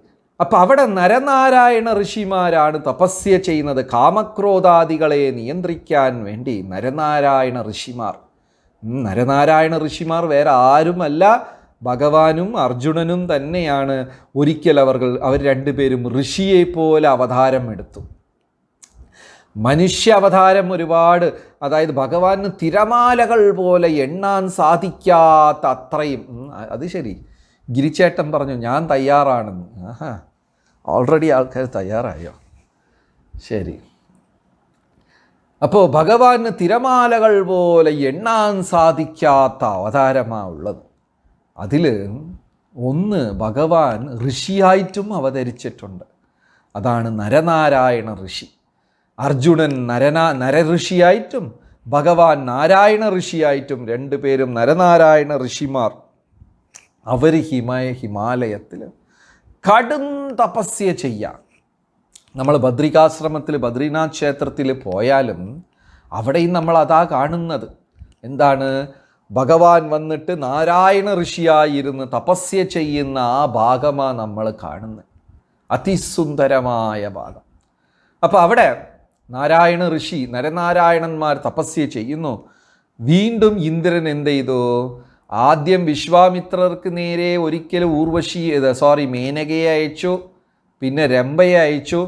അപ്പം അവിടെ നരനാരായണ ഋഷിമാരാണ് തപസ്യ ചെയ്യുന്നത് കാമക്രോധാദികളെ നിയന്ത്രിക്കാൻ വേണ്ടി നരനാരായണ ഋഷിമാർ നരനാരായണ ഋഷിമാർ വേറെ ആരുമല്ല ഭഗവാനും അർജുനനും തന്നെയാണ് ഒരിക്കൽ അവർ അവർ രണ്ടുപേരും ഋഷിയെപ്പോലെ പോലെ അവതാരം എടുത്തു മനുഷ്യ അവതാരം ഒരുപാട് അതായത് ഭഗവാന് തിരമാലകൾ പോലെ എണ്ണാൻ സാധിക്കാത്ത അത്രയും അത് ശരി ഗിരിച്ചേട്ടൻ പറഞ്ഞു ഞാൻ തയ്യാറാണെന്ന് ആഹാ ഓൾറെഡി ആൾക്കാർ തയ്യാറായോ ശരി അപ്പോൾ ഭഗവാന് തിരമാലകൾ പോലെ എണ്ണാൻ സാധിക്കാത്ത അവതാരമാണ് ഉള്ളത് അതിൽ ഒന്ന് ഭഗവാൻ ഋഷിയായിട്ടും അവതരിച്ചിട്ടുണ്ട് അതാണ് നരനാരായണ ഋഷി അർജുനൻ നരനാ നരഋഷിയായിട്ടും ഭഗവാൻ നാരായണ ഋഷിയായിട്ടും രണ്ടുപേരും നരനാരായണ ഋഷിമാർ അവർ ഹിമയ ഹിമാലയത്തിൽ കടും തപസ്യ ചെയ്യാം നമ്മൾ ബദ്രികാശ്രമത്തിൽ ബദ്രീനാഥ് ക്ഷേത്രത്തിൽ പോയാലും അവിടെയും നമ്മൾ അതാ കാണുന്നത് എന്താണ് ഭഗവാൻ വന്നിട്ട് നാരായണ ഋഷിയായിരുന്ന് തപസ്യ ചെയ്യുന്ന ആ ഭാഗമാണ് നമ്മൾ കാണുന്നത് അതിസുന്ദരമായ ഭാഗം അപ്പോൾ അവിടെ നാരായണ ഋഷി നരനാരായണന്മാർ തപസ്യ ചെയ്യുന്നു വീണ്ടും ഇന്ദ്രൻ എന്ത് ചെയ്തു ആദ്യം വിശ്വാമിത്രർക്ക് നേരെ ഒരിക്കലും ഊർവശി സോറി മേനകയെ അയച്ചു പിന്നെ രംഭയെ അയച്ചു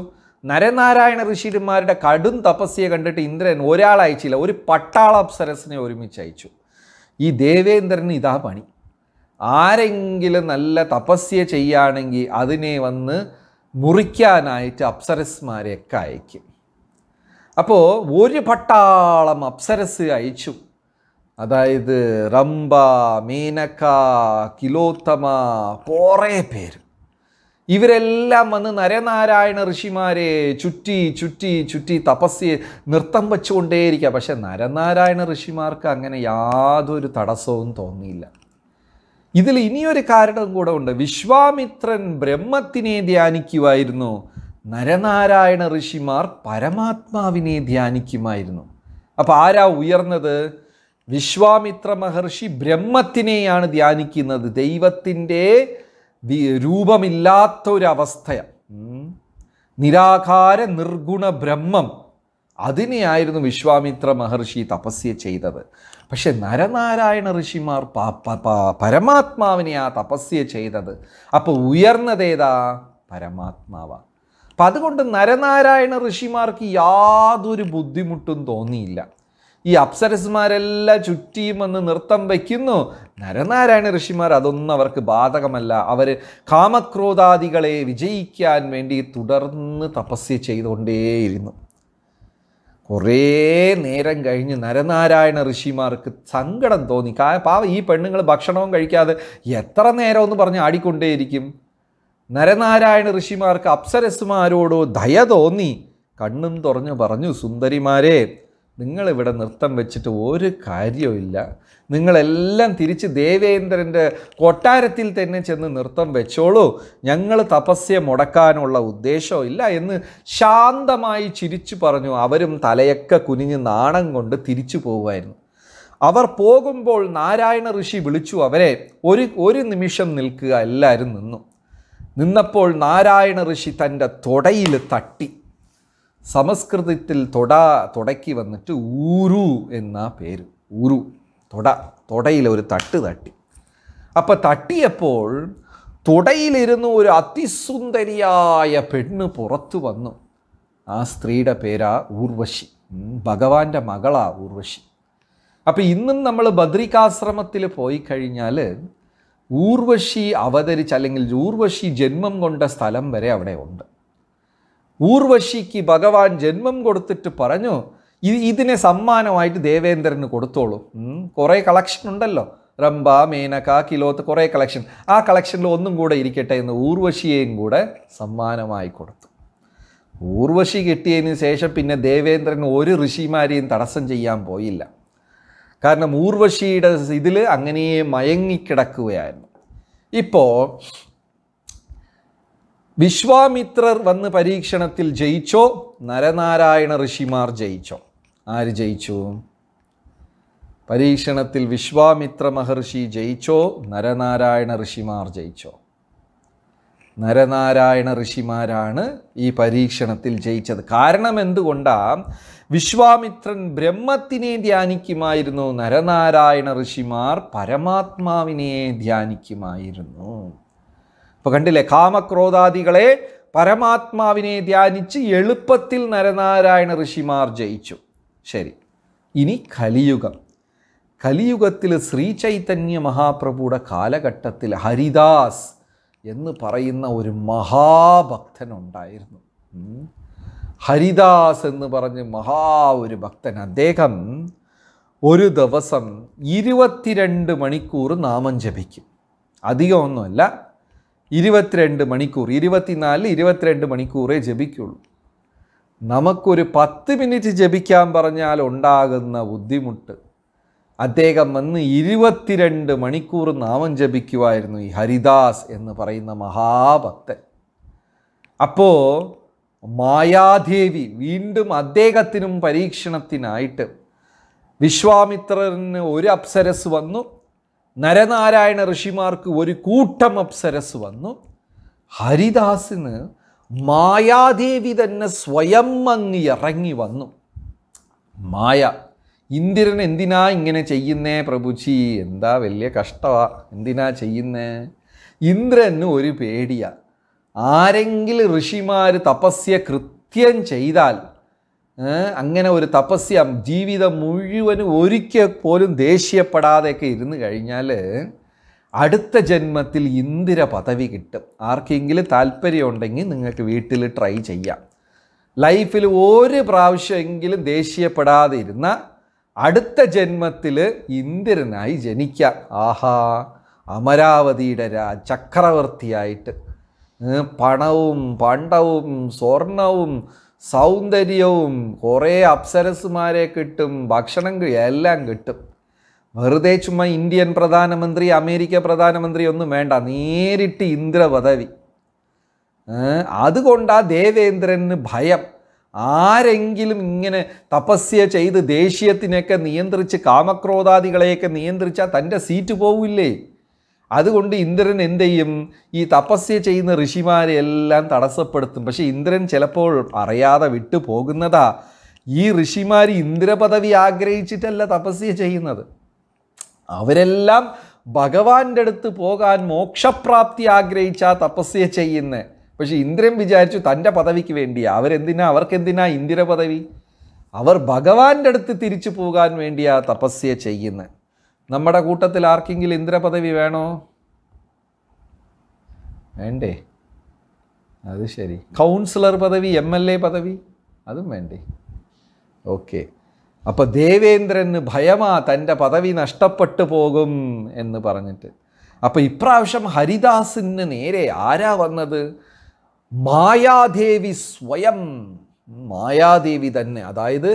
നരനാരായണ ഋഷിമാരുടെ കടും തപസ്യെ കണ്ടിട്ട് ഇന്ദ്രൻ ഒരാൾ അയച്ചില്ല ഒരു പട്ടാള അപ്സരസിനെ ഒരുമിച്ച് അയച്ചു ഈ ദേവേന്ദ്രന് ഇതാ പണി ആരെങ്കിലും നല്ല തപസ്യ ചെയ്യുകയാണെങ്കിൽ അതിനെ വന്ന് മുറിക്കാനായിട്ട് അപ്സരസ്മാരെയൊക്കെ അയക്കും അപ്പോൾ ഒരു പട്ടാളം അപ്സരസ് അയച്ചു അതായത് റംബ മീനക്ക കിലോത്തമ കുറേ പേര് ഇവരെല്ലാം വന്ന് നരനാരായണ ഋഷിമാരെ ചുറ്റി ചുറ്റി ചുറ്റി തപസ് നൃത്തം വെച്ചുകൊണ്ടേയിരിക്കുക പക്ഷെ നരനാരായണ ഋഷിമാർക്ക് അങ്ങനെ യാതൊരു തടസ്സവും തോന്നിയില്ല ഇതിൽ ഇനിയൊരു കാരണം കൂടെ ഉണ്ട് വിശ്വാമിത്രൻ ബ്രഹ്മത്തിനെ ധ്യാനിക്കുമായിരുന്നു നരനാരായണ ഋഷിമാർ പരമാത്മാവിനെ ധ്യാനിക്കുമായിരുന്നു അപ്പോൾ ആരാ ഉയർന്നത് വിശ്വാമിത്ര മഹർഷി ബ്രഹ്മത്തിനെയാണ് ധ്യാനിക്കുന്നത് ദൈവത്തിൻ്റെ രൂപമില്ലാത്ത ഒരവസ്ഥയ നിരാകാര നിർഗുണ ബ്രഹ്മം അതിനെയായിരുന്നു വിശ്വാമിത്ര മഹർഷി തപസ്യ ചെയ്തത് പക്ഷെ നരനാരായണ ഋഷിമാർ പരമാത്മാവിനെ ആ തപസ്യ ചെയ്തത് അപ്പോൾ ഉയർന്നതേതാ പരമാത്മാവ അപ്പം അതുകൊണ്ട് നരനാരായണ ഋഷിമാർക്ക് യാതൊരു ബുദ്ധിമുട്ടും തോന്നിയില്ല ഈ അപ്സരസ്മാരെല്ലാം ചുറ്റിയും വന്ന് നൃത്തം വയ്ക്കുന്നു നരനാരായണ ഋഷിമാർ അതൊന്നും അവർക്ക് ബാധകമല്ല അവർ കാമക്രോധാദികളെ വിജയിക്കാൻ വേണ്ടി തുടർന്ന് തപസ് ചെയ്തുകൊണ്ടേയിരുന്നു കുറേ നേരം കഴിഞ്ഞ് നരനാരായണ ഋഷിമാർക്ക് സങ്കടം തോന്നി കാ പാവ ഈ പെണ്ണുങ്ങൾ ഭക്ഷണവും കഴിക്കാതെ എത്ര നേരം എന്ന് പറഞ്ഞ് ആടിക്കൊണ്ടേയിരിക്കും നരനാരായണ ഋഷിമാർക്ക് അപ്സരസ്മാരോടോ ദയ തോന്നി കണ്ണും തുറഞ്ഞു പറഞ്ഞു സുന്ദരിമാരെ നിങ്ങളിവിടെ നൃത്തം വെച്ചിട്ട് ഒരു കാര്യമില്ല നിങ്ങളെല്ലാം തിരിച്ച് ദേവേന്ദ്രൻ്റെ കൊട്ടാരത്തിൽ തന്നെ ചെന്ന് നൃത്തം വെച്ചോളൂ ഞങ്ങൾ തപസ്യ മുടക്കാനുള്ള ഇല്ല എന്ന് ശാന്തമായി ചിരിച്ചു പറഞ്ഞു അവരും തലയൊക്കെ കുനിഞ്ഞ് നാണം കൊണ്ട് തിരിച്ചു പോകുമായിരുന്നു അവർ പോകുമ്പോൾ നാരായണ ഋഷി വിളിച്ചു അവരെ ഒരു ഒരു നിമിഷം നിൽക്കുക എല്ലാവരും നിന്നു നിന്നപ്പോൾ നാരായണ ഋഷി തൻ്റെ തൊടയിൽ തട്ടി സംസ്കൃതത്തിൽ തൊട തുടക്കി വന്നിട്ട് ഊരു എന്ന പേര് ഊരു തൊട തൊടയിൽ ഒരു തട്ട് തട്ടി അപ്പോൾ തട്ടിയപ്പോൾ തൊടയിലിരുന്ന് ഒരു അതിസുന്ദരിയായ പെണ്ണ് പുറത്തു വന്നു ആ സ്ത്രീയുടെ പേരാ ഊർവശി ഭഗവാന്റെ മകളാ ഊർവശി അപ്പോൾ ഇന്നും നമ്മൾ ബദ്രികാശ്രമത്തിൽ പോയി കഴിഞ്ഞാൽ ഊർവശി അവതരിച്ച് അല്ലെങ്കിൽ ഊർവശി ജന്മം കൊണ്ട സ്ഥലം വരെ അവിടെ ഉണ്ട് ഊർവശിക്ക് ഭഗവാൻ ജന്മം കൊടുത്തിട്ട് പറഞ്ഞു ഇത് ഇതിനെ സമ്മാനമായിട്ട് ദേവേന്ദ്രന് കൊടുത്തോളൂ കുറേ കളക്ഷൻ ഉണ്ടല്ലോ റംബ മേനക കിലോത്ത് കുറേ കളക്ഷൻ ആ കളക്ഷനിൽ ഒന്നും കൂടെ ഇരിക്കട്ടെ എന്ന് ഊർവശിയെയും കൂടെ സമ്മാനമായി കൊടുത്തു ഊർവശി കിട്ടിയതിന് ശേഷം പിന്നെ ദേവേന്ദ്രൻ ഒരു ഋഷിമാരെയും തടസ്സം ചെയ്യാൻ പോയില്ല കാരണം ഊർവശിയുടെ ഇതിൽ അങ്ങനെയേ മയങ്ങിക്കിടക്കുകയായിരുന്നു ഇപ്പോൾ വിശ്വാമിത്രർ വന്ന് പരീക്ഷണത്തിൽ ജയിച്ചോ നരനാരായണ ഋഷിമാർ ജയിച്ചോ ആര് ജയിച്ചു പരീക്ഷണത്തിൽ വിശ്വാമിത്ര മഹർഷി ജയിച്ചോ നരനാരായണ ഋഷിമാർ ജയിച്ചോ നരനാരായണ ഋഷിമാരാണ് ഈ പരീക്ഷണത്തിൽ ജയിച്ചത് കാരണം എന്തുകൊണ്ടാണ് വിശ്വാമിത്രൻ ബ്രഹ്മത്തിനെ ധ്യാനിക്കുമായിരുന്നു നരനാരായണ ഋഷിമാർ പരമാത്മാവിനെ ധ്യാനിക്കുമായിരുന്നു അപ്പോൾ കണ്ടില്ലേ കാമക്രോധാദികളെ പരമാത്മാവിനെ ധ്യാനിച്ച് എളുപ്പത്തിൽ നരനാരായണ ഋഷിമാർ ജയിച്ചു ശരി ഇനി കലിയുഗം കലിയുഗത്തിൽ ശ്രീചൈതന്യ മഹാപ്രഭുയുടെ കാലഘട്ടത്തിൽ ഹരിദാസ് എന്ന് പറയുന്ന ഒരു മഹാഭക്തനുണ്ടായിരുന്നു ഹരിദാസ് എന്ന് പറഞ്ഞ് മഹാ ഒരു ഭക്തൻ അദ്ദേഹം ഒരു ദിവസം ഇരുപത്തിരണ്ട് മണിക്കൂർ നാമം ജപിക്കും അധികമൊന്നുമല്ല ഇരുപത്തിരണ്ട് മണിക്കൂർ ഇരുപത്തിനാലിൽ ഇരുപത്തിരണ്ട് മണിക്കൂറേ ജപിക്കുള്ളൂ നമുക്കൊരു പത്ത് മിനിറ്റ് ജപിക്കാൻ പറഞ്ഞാൽ ഉണ്ടാകുന്ന ബുദ്ധിമുട്ട് അദ്ദേഹം വന്ന് ഇരുപത്തിരണ്ട് മണിക്കൂർ നാമം ജപിക്കുമായിരുന്നു ഈ ഹരിദാസ് എന്ന് പറയുന്ന മഹാഭക്തൻ അപ്പോൾ മായാദേവി വീണ്ടും അദ്ദേഹത്തിനും പരീക്ഷണത്തിനായിട്ട് വിശ്വാമിത്രന് ഒരു അപ്സരസ് വന്നു നരനാരായണ ഋഷിമാർക്ക് ഒരു കൂട്ടം അപ്സരസ് വന്നു ഹരിദാസിന് മായാദേവി തന്നെ സ്വയം അങ്ങ് ഇറങ്ങി വന്നു മായ ഇന്ദിരൻ എന്തിനാ ഇങ്ങനെ ചെയ്യുന്നേ പ്രഭുജി എന്താ വലിയ കഷ്ടമാ എന്തിനാ ചെയ്യുന്നേ ഇന്ദ്രന് ഒരു പേടിയാണ് ആരെങ്കിലും ഋഷിമാർ തപസ്യ കൃത്യം ചെയ്താൽ അങ്ങനെ ഒരു തപസ്യ ജീവിതം മുഴുവനും ഒരിക്കൽ പോലും ദേഷ്യപ്പെടാതെയൊക്കെ ഇരുന്ന് കഴിഞ്ഞാൽ അടുത്ത ജന്മത്തിൽ ഇന്ദിര പദവി കിട്ടും ആർക്കെങ്കിലും താല്പര്യമുണ്ടെങ്കിൽ നിങ്ങൾക്ക് വീട്ടിൽ ട്രൈ ചെയ്യാം ലൈഫിൽ ഒരു പ്രാവശ്യമെങ്കിലും ദേഷ്യപ്പെടാതെ ഇരുന്ന അടുത്ത ജന്മത്തിൽ ഇന്ദിരനായി ജനിക്കാം ആഹാ അമരാവതിയുടെ ചക്രവർത്തിയായിട്ട് പണവും പണ്ടവും സ്വർണവും സൗന്ദര്യവും കുറേ അപ്സരസ്മാരെ കിട്ടും ഭക്ഷണം എല്ലാം കിട്ടും വെറുതെ ചുമ്മാ ഇന്ത്യൻ പ്രധാനമന്ത്രി അമേരിക്ക പ്രധാനമന്ത്രി ഒന്നും വേണ്ട നേരിട്ട് ഇന്ദ്രപദവി അതുകൊണ്ടാ ദേവേന്ദ്രന് ഭയം ആരെങ്കിലും ഇങ്ങനെ തപസ്യ ചെയ്ത് ദേശീയത്തിനൊക്കെ നിയന്ത്രിച്ച് കാമക്രോധാദികളെയൊക്കെ നിയന്ത്രിച്ചാൽ തൻ്റെ സീറ്റ് പോവില്ലേ അതുകൊണ്ട് ഇന്ദ്രൻ എന്ത് ചെയ്യും ഈ തപസ്യ ചെയ്യുന്ന ഋഷിമാരെ എല്ലാം തടസ്സപ്പെടുത്തും പക്ഷേ ഇന്ദ്രൻ ചിലപ്പോൾ അറിയാതെ വിട്ടു പോകുന്നതാ ഈ ഋഷിമാർ ഇന്ദ്രപദവി ആഗ്രഹിച്ചിട്ടല്ല തപസ്യ ചെയ്യുന്നത് അവരെല്ലാം ഭഗവാന്റെ അടുത്ത് പോകാൻ മോക്ഷപ്രാപ്തി ആഗ്രഹിച്ചാ തപസ്യ ചെയ്യുന്നത് പക്ഷെ ഇന്ദ്രൻ വിചാരിച്ചു തൻ്റെ പദവിക്ക് വേണ്ടിയാ അവരെന്തിനാ അവർക്കെന്തിനാ ഇന്ദിര പദവി അവർ ഭഗവാന്റെ അടുത്ത് തിരിച്ചു പോകാൻ വേണ്ടിയാ തപസ്യ ചെയ്യുന്നത് നമ്മുടെ കൂട്ടത്തിൽ ആർക്കെങ്കിലും ഇന്ദ്രപദവി വേണോ വേണ്ടേ അത് ശരി കൗൺസിലർ പദവി എം എൽ എ പദവി അതും വേണ്ടേ ഓക്കെ അപ്പോൾ ദേവേന്ദ്രന് ഭയമാ തൻ്റെ പദവി നഷ്ടപ്പെട്ടു പോകും എന്ന് പറഞ്ഞിട്ട് അപ്പോൾ ഇപ്രാവശ്യം ഹരിദാസിന് നേരെ ആരാ വന്നത് മായാദേവി സ്വയം മായാദേവി തന്നെ അതായത്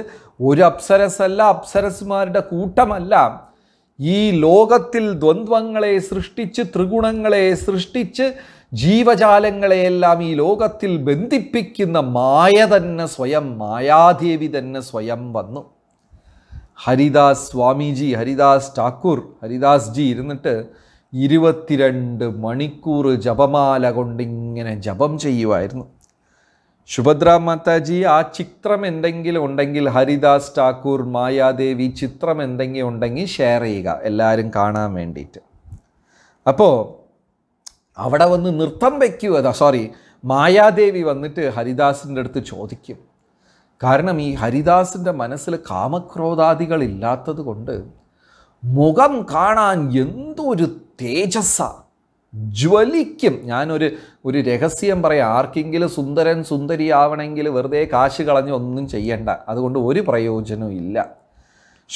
ഒരു അപ്സരസല്ല അപ്സരസ്മാരുടെ കൂട്ടമല്ല ഈ ലോകത്തിൽ ദ്വന്ദ്വങ്ങളെ സൃഷ്ടിച്ച് ത്രിഗുണങ്ങളെ സൃഷ്ടിച്ച് ജീവജാലങ്ങളെയെല്ലാം ഈ ലോകത്തിൽ ബന്ധിപ്പിക്കുന്ന മായ തന്നെ സ്വയം മായാദേവി തന്നെ സ്വയം വന്നു ഹരിദാസ് സ്വാമിജി ഹരിദാസ് ഠാക്കൂർ ഹരിദാസ് ജി ഇരുന്നിട്ട് ഇരുപത്തിരണ്ട് മണിക്കൂർ ജപമാല കൊണ്ടിങ്ങനെ ജപം ചെയ്യുമായിരുന്നു ശുഭദ്ര മാതാജി ആ ചിത്രം എന്തെങ്കിലും ഉണ്ടെങ്കിൽ ഹരിദാസ് ഠാക്കൂർ മായാദേവി ചിത്രം എന്തെങ്കിലും ഉണ്ടെങ്കിൽ ഷെയർ ചെയ്യുക എല്ലാവരും കാണാൻ വേണ്ടിയിട്ട് അപ്പോൾ അവിടെ വന്ന് നൃത്തം വയ്ക്കുക സോറി മായാദേവി വന്നിട്ട് ഹരിദാസിൻ്റെ അടുത്ത് ചോദിക്കും കാരണം ഈ ഹരിദാസിൻ്റെ മനസ്സിൽ കാമക്രോധാദികൾ ഇല്ലാത്തത് കൊണ്ട് മുഖം കാണാൻ എന്തൊരു തേജസ്സാണ് ജ്വലിക്കും ഞാനൊരു ഒരു രഹസ്യം പറയാം ആർക്കെങ്കിലും സുന്ദരൻ സുന്ദരിയാവണമെങ്കിൽ വെറുതെ കാശ് കളഞ്ഞ് ഒന്നും ചെയ്യണ്ട അതുകൊണ്ട് ഒരു പ്രയോജനവും ഇല്ല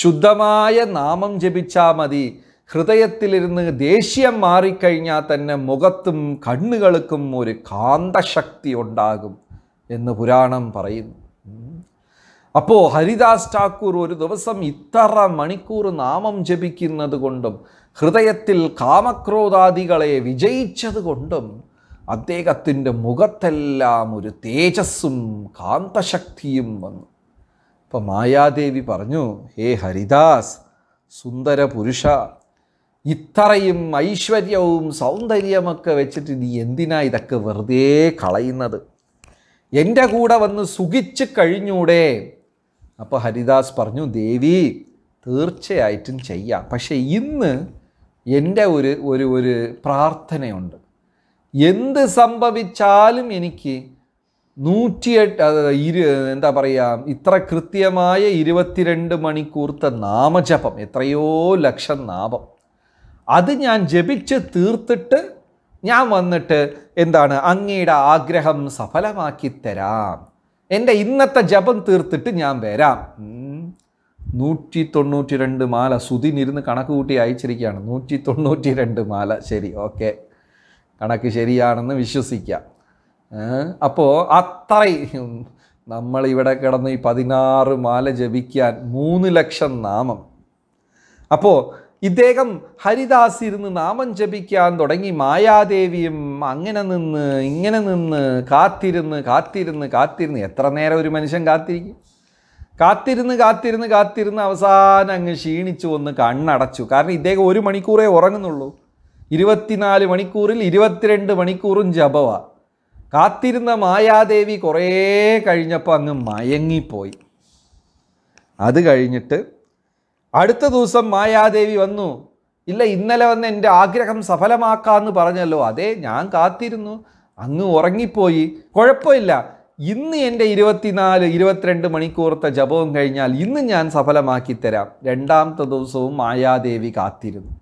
ശുദ്ധമായ നാമം ജപിച്ചാൽ മതി ഹൃദയത്തിലിരുന്ന് ദേഷ്യം മാറിക്കഴിഞ്ഞാൽ തന്നെ മുഖത്തും കണ്ണുകൾക്കും ഒരു കാന്തശക്തി ഉണ്ടാകും എന്ന് പുരാണം പറയുന്നു അപ്പോൾ ഹരിദാസ് ഠാക്കൂർ ഒരു ദിവസം ഇത്ര മണിക്കൂർ നാമം ജപിക്കുന്നത് കൊണ്ടും ഹൃദയത്തിൽ കാമക്രോധാദികളെ വിജയിച്ചത് കൊണ്ടും അദ്ദേഹത്തിൻ്റെ മുഖത്തെല്ലാം ഒരു തേജസ്സും കാന്തശക്തിയും വന്നു അപ്പം മായാദേവി പറഞ്ഞു ഹേ ഹരിദാസ് സുന്ദര പുരുഷ ഇത്രയും ഐശ്വര്യവും സൗന്ദര്യമൊക്കെ വെച്ചിട്ട് നീ എന്തിനാ ഇതൊക്കെ വെറുതെ കളയുന്നത് എൻ്റെ കൂടെ വന്ന് സുഖിച്ച് കഴിഞ്ഞൂടെ അപ്പോൾ ഹരിദാസ് പറഞ്ഞു ദേവി തീർച്ചയായിട്ടും ചെയ്യാം പക്ഷേ ഇന്ന് എൻ്റെ ഒരു ഒരു ഒരു പ്രാർത്ഥനയുണ്ട് എന്ത് സംഭവിച്ചാലും എനിക്ക് നൂറ്റിയെട്ട് ഇരു എന്താ പറയുക ഇത്ര കൃത്യമായ ഇരുപത്തിരണ്ട് മണിക്കൂർത്തെ നാമജപം എത്രയോ ലക്ഷം നാമം അത് ഞാൻ ജപിച്ച് തീർത്തിട്ട് ഞാൻ വന്നിട്ട് എന്താണ് അങ്ങയുടെ ആഗ്രഹം സഫലമാക്കി തരാം എൻ്റെ ഇന്നത്തെ ജപം തീർത്തിട്ട് ഞാൻ വരാം നൂറ്റി തൊണ്ണൂറ്റി രണ്ട് മാല സുതിനിരുന്ന് കണക്ക് കൂട്ടി അയച്ചിരിക്കുകയാണ് നൂറ്റി തൊണ്ണൂറ്റി രണ്ട് മാല ശരി ഓക്കെ കണക്ക് ശരിയാണെന്ന് വിശ്വസിക്കാം അപ്പോൾ അത്രയും നമ്മൾ ഇവിടെ കിടന്ന് ഈ പതിനാറ് മാല ജപിക്കാൻ മൂന്ന് ലക്ഷം നാമം അപ്പോൾ ഇദ്ദേഹം ഹരിദാസ് ഇരുന്ന് നാമം ജപിക്കാൻ തുടങ്ങി മായാദേവിയും അങ്ങനെ നിന്ന് ഇങ്ങനെ നിന്ന് കാത്തിരുന്ന് കാത്തിരുന്ന് കാത്തിരുന്ന് എത്ര നേരം ഒരു മനുഷ്യൻ കാത്തിരിക്കും കാത്തിരുന്ന് കാത്തിരുന്ന് കാത്തിരുന്ന് അവസാനം അങ്ങ് ക്ഷീണിച്ചു ഒന്ന് കണ്ണടച്ചു കാരണം ഇദ്ദേഹം ഒരു മണിക്കൂറേ ഉറങ്ങുന്നുള്ളൂ ഇരുപത്തിനാല് മണിക്കൂറിൽ ഇരുപത്തിരണ്ട് മണിക്കൂറും ജപവ കാത്തിരുന്ന മായാദേവി കുറേ കഴിഞ്ഞപ്പോൾ അങ്ങ് മയങ്ങിപ്പോയി അത് കഴിഞ്ഞിട്ട് അടുത്ത ദിവസം മായാദേവി വന്നു ഇല്ല ഇന്നലെ വന്ന് എൻ്റെ ആഗ്രഹം സഫലമാക്കാമെന്ന് പറഞ്ഞല്ലോ അതെ ഞാൻ കാത്തിരുന്നു അങ്ങ് ഉറങ്ങിപ്പോയി കുഴപ്പമില്ല ഇന്ന് എൻ്റെ ഇരുപത്തിനാല് ഇരുപത്തിരണ്ട് മണിക്കൂറത്തെ ജപവും കഴിഞ്ഞാൽ ഇന്ന് ഞാൻ സഫലമാക്കി തരാം രണ്ടാമത്തെ ദിവസവും മായാദേവി കാത്തിരുന്നു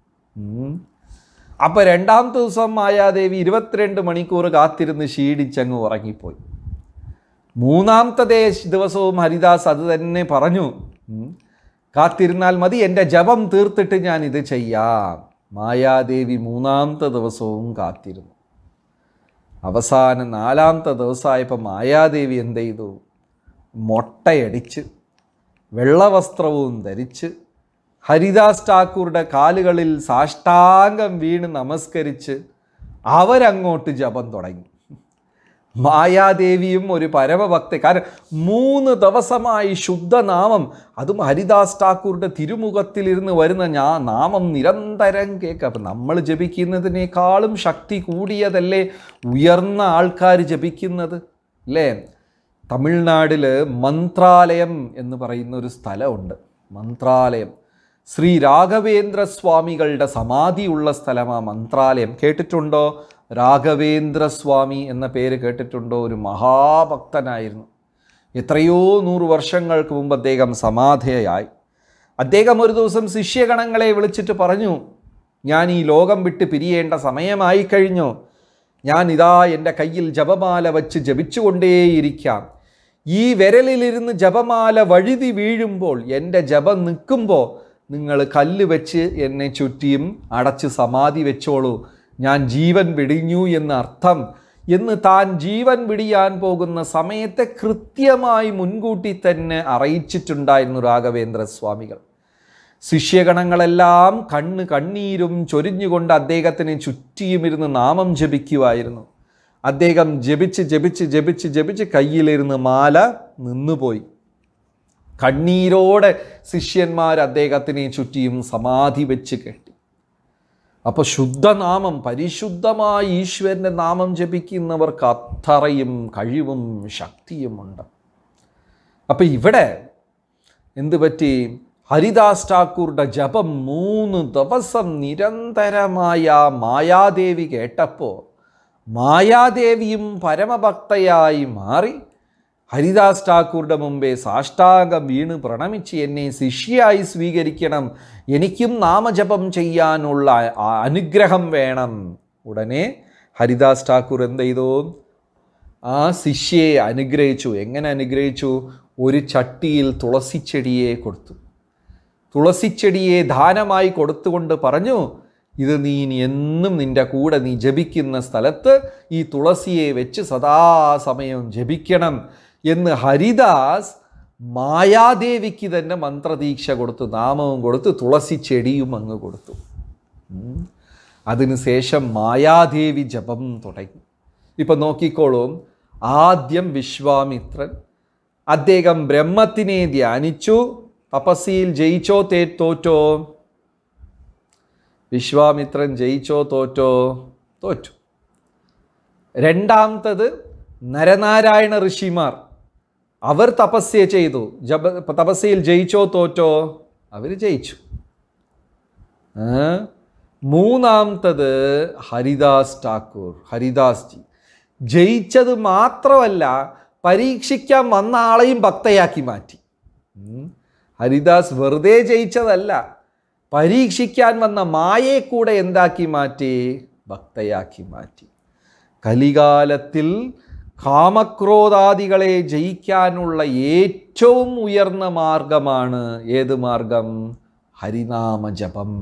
അപ്പോൾ രണ്ടാമത്തെ ദിവസം മായാദേവി ഇരുപത്തിരണ്ട് മണിക്കൂർ കാത്തിരുന്ന് ക്ഷീണിച്ചങ്ങ് ഉറങ്ങിപ്പോയി മൂന്നാമത്തെ ദിവസവും ഹരിദാസ് അത് തന്നെ പറഞ്ഞു കാത്തിരുന്നാൽ മതി എൻ്റെ ജപം തീർത്തിട്ട് ഞാൻ ഇത് ചെയ്യാം മായാദേവി മൂന്നാമത്തെ ദിവസവും കാത്തിരുന്നു അവസാന നാലാമത്തെ ദിവസമായപ്പോൾ മായാദേവി എന്ത് ചെയ്തു മൊട്ടയടിച്ച് വെള്ളവസ്ത്രവും ധരിച്ച് ഹരിദാസ് ഠാക്കൂറുടെ കാലുകളിൽ സാഷ്ടാംഗം വീണ് നമസ്കരിച്ച് അവരങ്ങോട്ട് ജപം തുടങ്ങി മായാദേവിയും ഒരു പരമഭക്തി കാരണം മൂന്ന് ദിവസമായി ശുദ്ധനാമം അതും ഹരിദാസ് ഠാക്കൂറിൻ്റെ തിരുമുഖത്തിലിരുന്ന് വരുന്ന ഞാ നാമം നിരന്തരം കേൾക്കുക അപ്പം നമ്മൾ ജപിക്കുന്നതിനേക്കാളും ശക്തി കൂടിയതല്ലേ ഉയർന്ന ആൾക്കാർ ജപിക്കുന്നത് അല്ലേ തമിഴ്നാട്ടിൽ മന്ത്രാലയം എന്ന് പറയുന്ന ഒരു സ്ഥലമുണ്ട് മന്ത്രാലയം ശ്രീ രാഘവേന്ദ്ര സ്വാമികളുടെ സമാധിയുള്ള സ്ഥലമാണ് മന്ത്രാലയം കേട്ടിട്ടുണ്ടോ രാഘവേന്ദ്രസ്വാമി എന്ന പേര് കേട്ടിട്ടുണ്ടോ ഒരു മഹാഭക്തനായിരുന്നു എത്രയോ നൂറ് വർഷങ്ങൾക്ക് മുമ്പ് അദ്ദേഹം സമാധയായി അദ്ദേഹം ഒരു ദിവസം ശിഷ്യഗണങ്ങളെ വിളിച്ചിട്ട് പറഞ്ഞു ഞാൻ ഈ ലോകം വിട്ട് പിരിയേണ്ട സമയമായി കഴിഞ്ഞു ഞാൻ ഇതാ എൻ്റെ കയ്യിൽ ജപമാല വച്ച് ജപിച്ചുകൊണ്ടേയിരിക്കാം ഈ വിരലിലിരുന്ന് ജപമാല വഴുതി വീഴുമ്പോൾ എൻ്റെ ജപം നിൽക്കുമ്പോൾ നിങ്ങൾ കല്ല് വെച്ച് എന്നെ ചുറ്റിയും അടച്ച് സമാധി വെച്ചോളൂ ഞാൻ ജീവൻ വെടിഞ്ഞു എന്ന അർത്ഥം എന്ന് താൻ ജീവൻ വിടിയാൻ പോകുന്ന സമയത്തെ കൃത്യമായി മുൻകൂട്ടി തന്നെ അറിയിച്ചിട്ടുണ്ടായിരുന്നു രാഘവേന്ദ്ര സ്വാമികൾ ശിഷ്യഗണങ്ങളെല്ലാം കണ്ണ് കണ്ണീരും ചൊരിഞ്ഞുകൊണ്ട് അദ്ദേഹത്തിന് ചുറ്റിയുമിരുന്ന് നാമം ജപിക്കുമായിരുന്നു അദ്ദേഹം ജപിച്ച് ജപിച്ച് ജപിച്ച് ജപിച്ച് കയ്യിലിരുന്ന് മാല നിന്നുപോയി കണ്ണീരോടെ ശിഷ്യന്മാർ അദ്ദേഹത്തിനെ ചുറ്റിയും സമാധി വെച്ച് അപ്പോൾ ശുദ്ധനാമം പരിശുദ്ധമായി ഈശ്വരൻ്റെ നാമം ജപിക്കുന്നവർക്ക് അത്രയും കഴിവും ശക്തിയുമുണ്ട് അപ്പോൾ ഇവിടെ എന്തു പറ്റി ഹരിദാസ് ഠാക്കൂറുടെ ജപം മൂന്ന് ദിവസം നിരന്തരമായ മായാദേവി കേട്ടപ്പോൾ മായാദേവിയും പരമഭക്തയായി മാറി ഹരിദാസ് ഠാക്കൂറുടെ മുമ്പേ സാഷ്ടാംഗം വീണ് പ്രണമിച്ച് എന്നെ ശിഷ്യയായി സ്വീകരിക്കണം എനിക്കും നാമജപം ചെയ്യാനുള്ള അനുഗ്രഹം വേണം ഉടനെ ഹരിദാസ് ഠാക്കൂർ എന്ത് ചെയ്തു ആ ശിഷ്യയെ അനുഗ്രഹിച്ചു എങ്ങനെ അനുഗ്രഹിച്ചു ഒരു ചട്ടിയിൽ തുളസിച്ചെടിയെ കൊടുത്തു തുളസിച്ചെടിയെ ദാനമായി കൊടുത്തുകൊണ്ട് പറഞ്ഞു ഇത് നീ ഇനി എന്നും നിൻ്റെ കൂടെ നീ ജപിക്കുന്ന സ്ഥലത്ത് ഈ തുളസിയെ വെച്ച് സദാസമയം ജപിക്കണം എന്ന് ഹരിദാസ് മായാദേവിക്ക് തന്നെ മന്ത്രദീക്ഷ കൊടുത്തു നാമവും കൊടുത്തു തുളസി ചെടിയും അങ്ങ് കൊടുത്തു അതിനുശേഷം മായാദേവി ജപം തുടങ്ങി ഇപ്പം നോക്കിക്കോളൂ ആദ്യം വിശ്വാമിത്രൻ അദ്ദേഹം ബ്രഹ്മത്തിനെ ധ്യാനിച്ചു തപസ്സിയിൽ ജയിച്ചോ തേ തോറ്റോ വിശ്വാമിത്രൻ ജയിച്ചോ തോറ്റോ തോറ്റു രണ്ടാമത്തത് നരനാരായണ ഋഷിമാർ അവർ തപസ്യ ചെയ്തു ജപ തപസ്യയിൽ ജയിച്ചോ തോറ്റോ അവർ ജയിച്ചു മൂന്നാമത്തത് ഹരിദാസ് ടാക്കൂർ ഹരിദാസ് ജി ജയിച്ചത് മാത്രമല്ല പരീക്ഷിക്കാൻ വന്ന ആളെയും ഭക്തയാക്കി മാറ്റി ഹരിദാസ് വെറുതെ ജയിച്ചതല്ല പരീക്ഷിക്കാൻ വന്ന മായയെ കൂടെ എന്താക്കി മാറ്റി ഭക്തയാക്കി മാറ്റി കലികാലത്തിൽ കാമക്രോധാദികളെ ജയിക്കാനുള്ള ഏറ്റവും ഉയർന്ന മാർഗമാണ് ഏത് മാർഗം ഹരിനാമജപം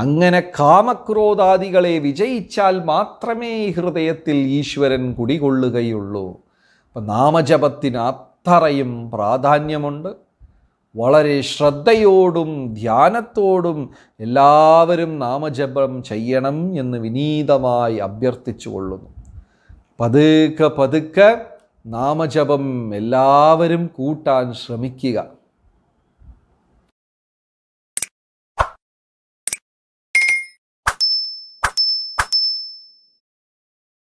അങ്ങനെ കാമക്രോധാദികളെ വിജയിച്ചാൽ മാത്രമേ ഹൃദയത്തിൽ ഈശ്വരൻ കുടികൊള്ളുകയുള്ളൂ അപ്പം നാമജപത്തിന് അത്രയും പ്രാധാന്യമുണ്ട് വളരെ ശ്രദ്ധയോടും ധ്യാനത്തോടും എല്ലാവരും നാമജപം ചെയ്യണം എന്ന് വിനീതമായി അഭ്യർത്ഥിച്ചു കൊള്ളുന്നു പതുക്കെ പതുക്കെ നാമജപം എല്ലാവരും കൂട്ടാൻ ശ്രമിക്കുക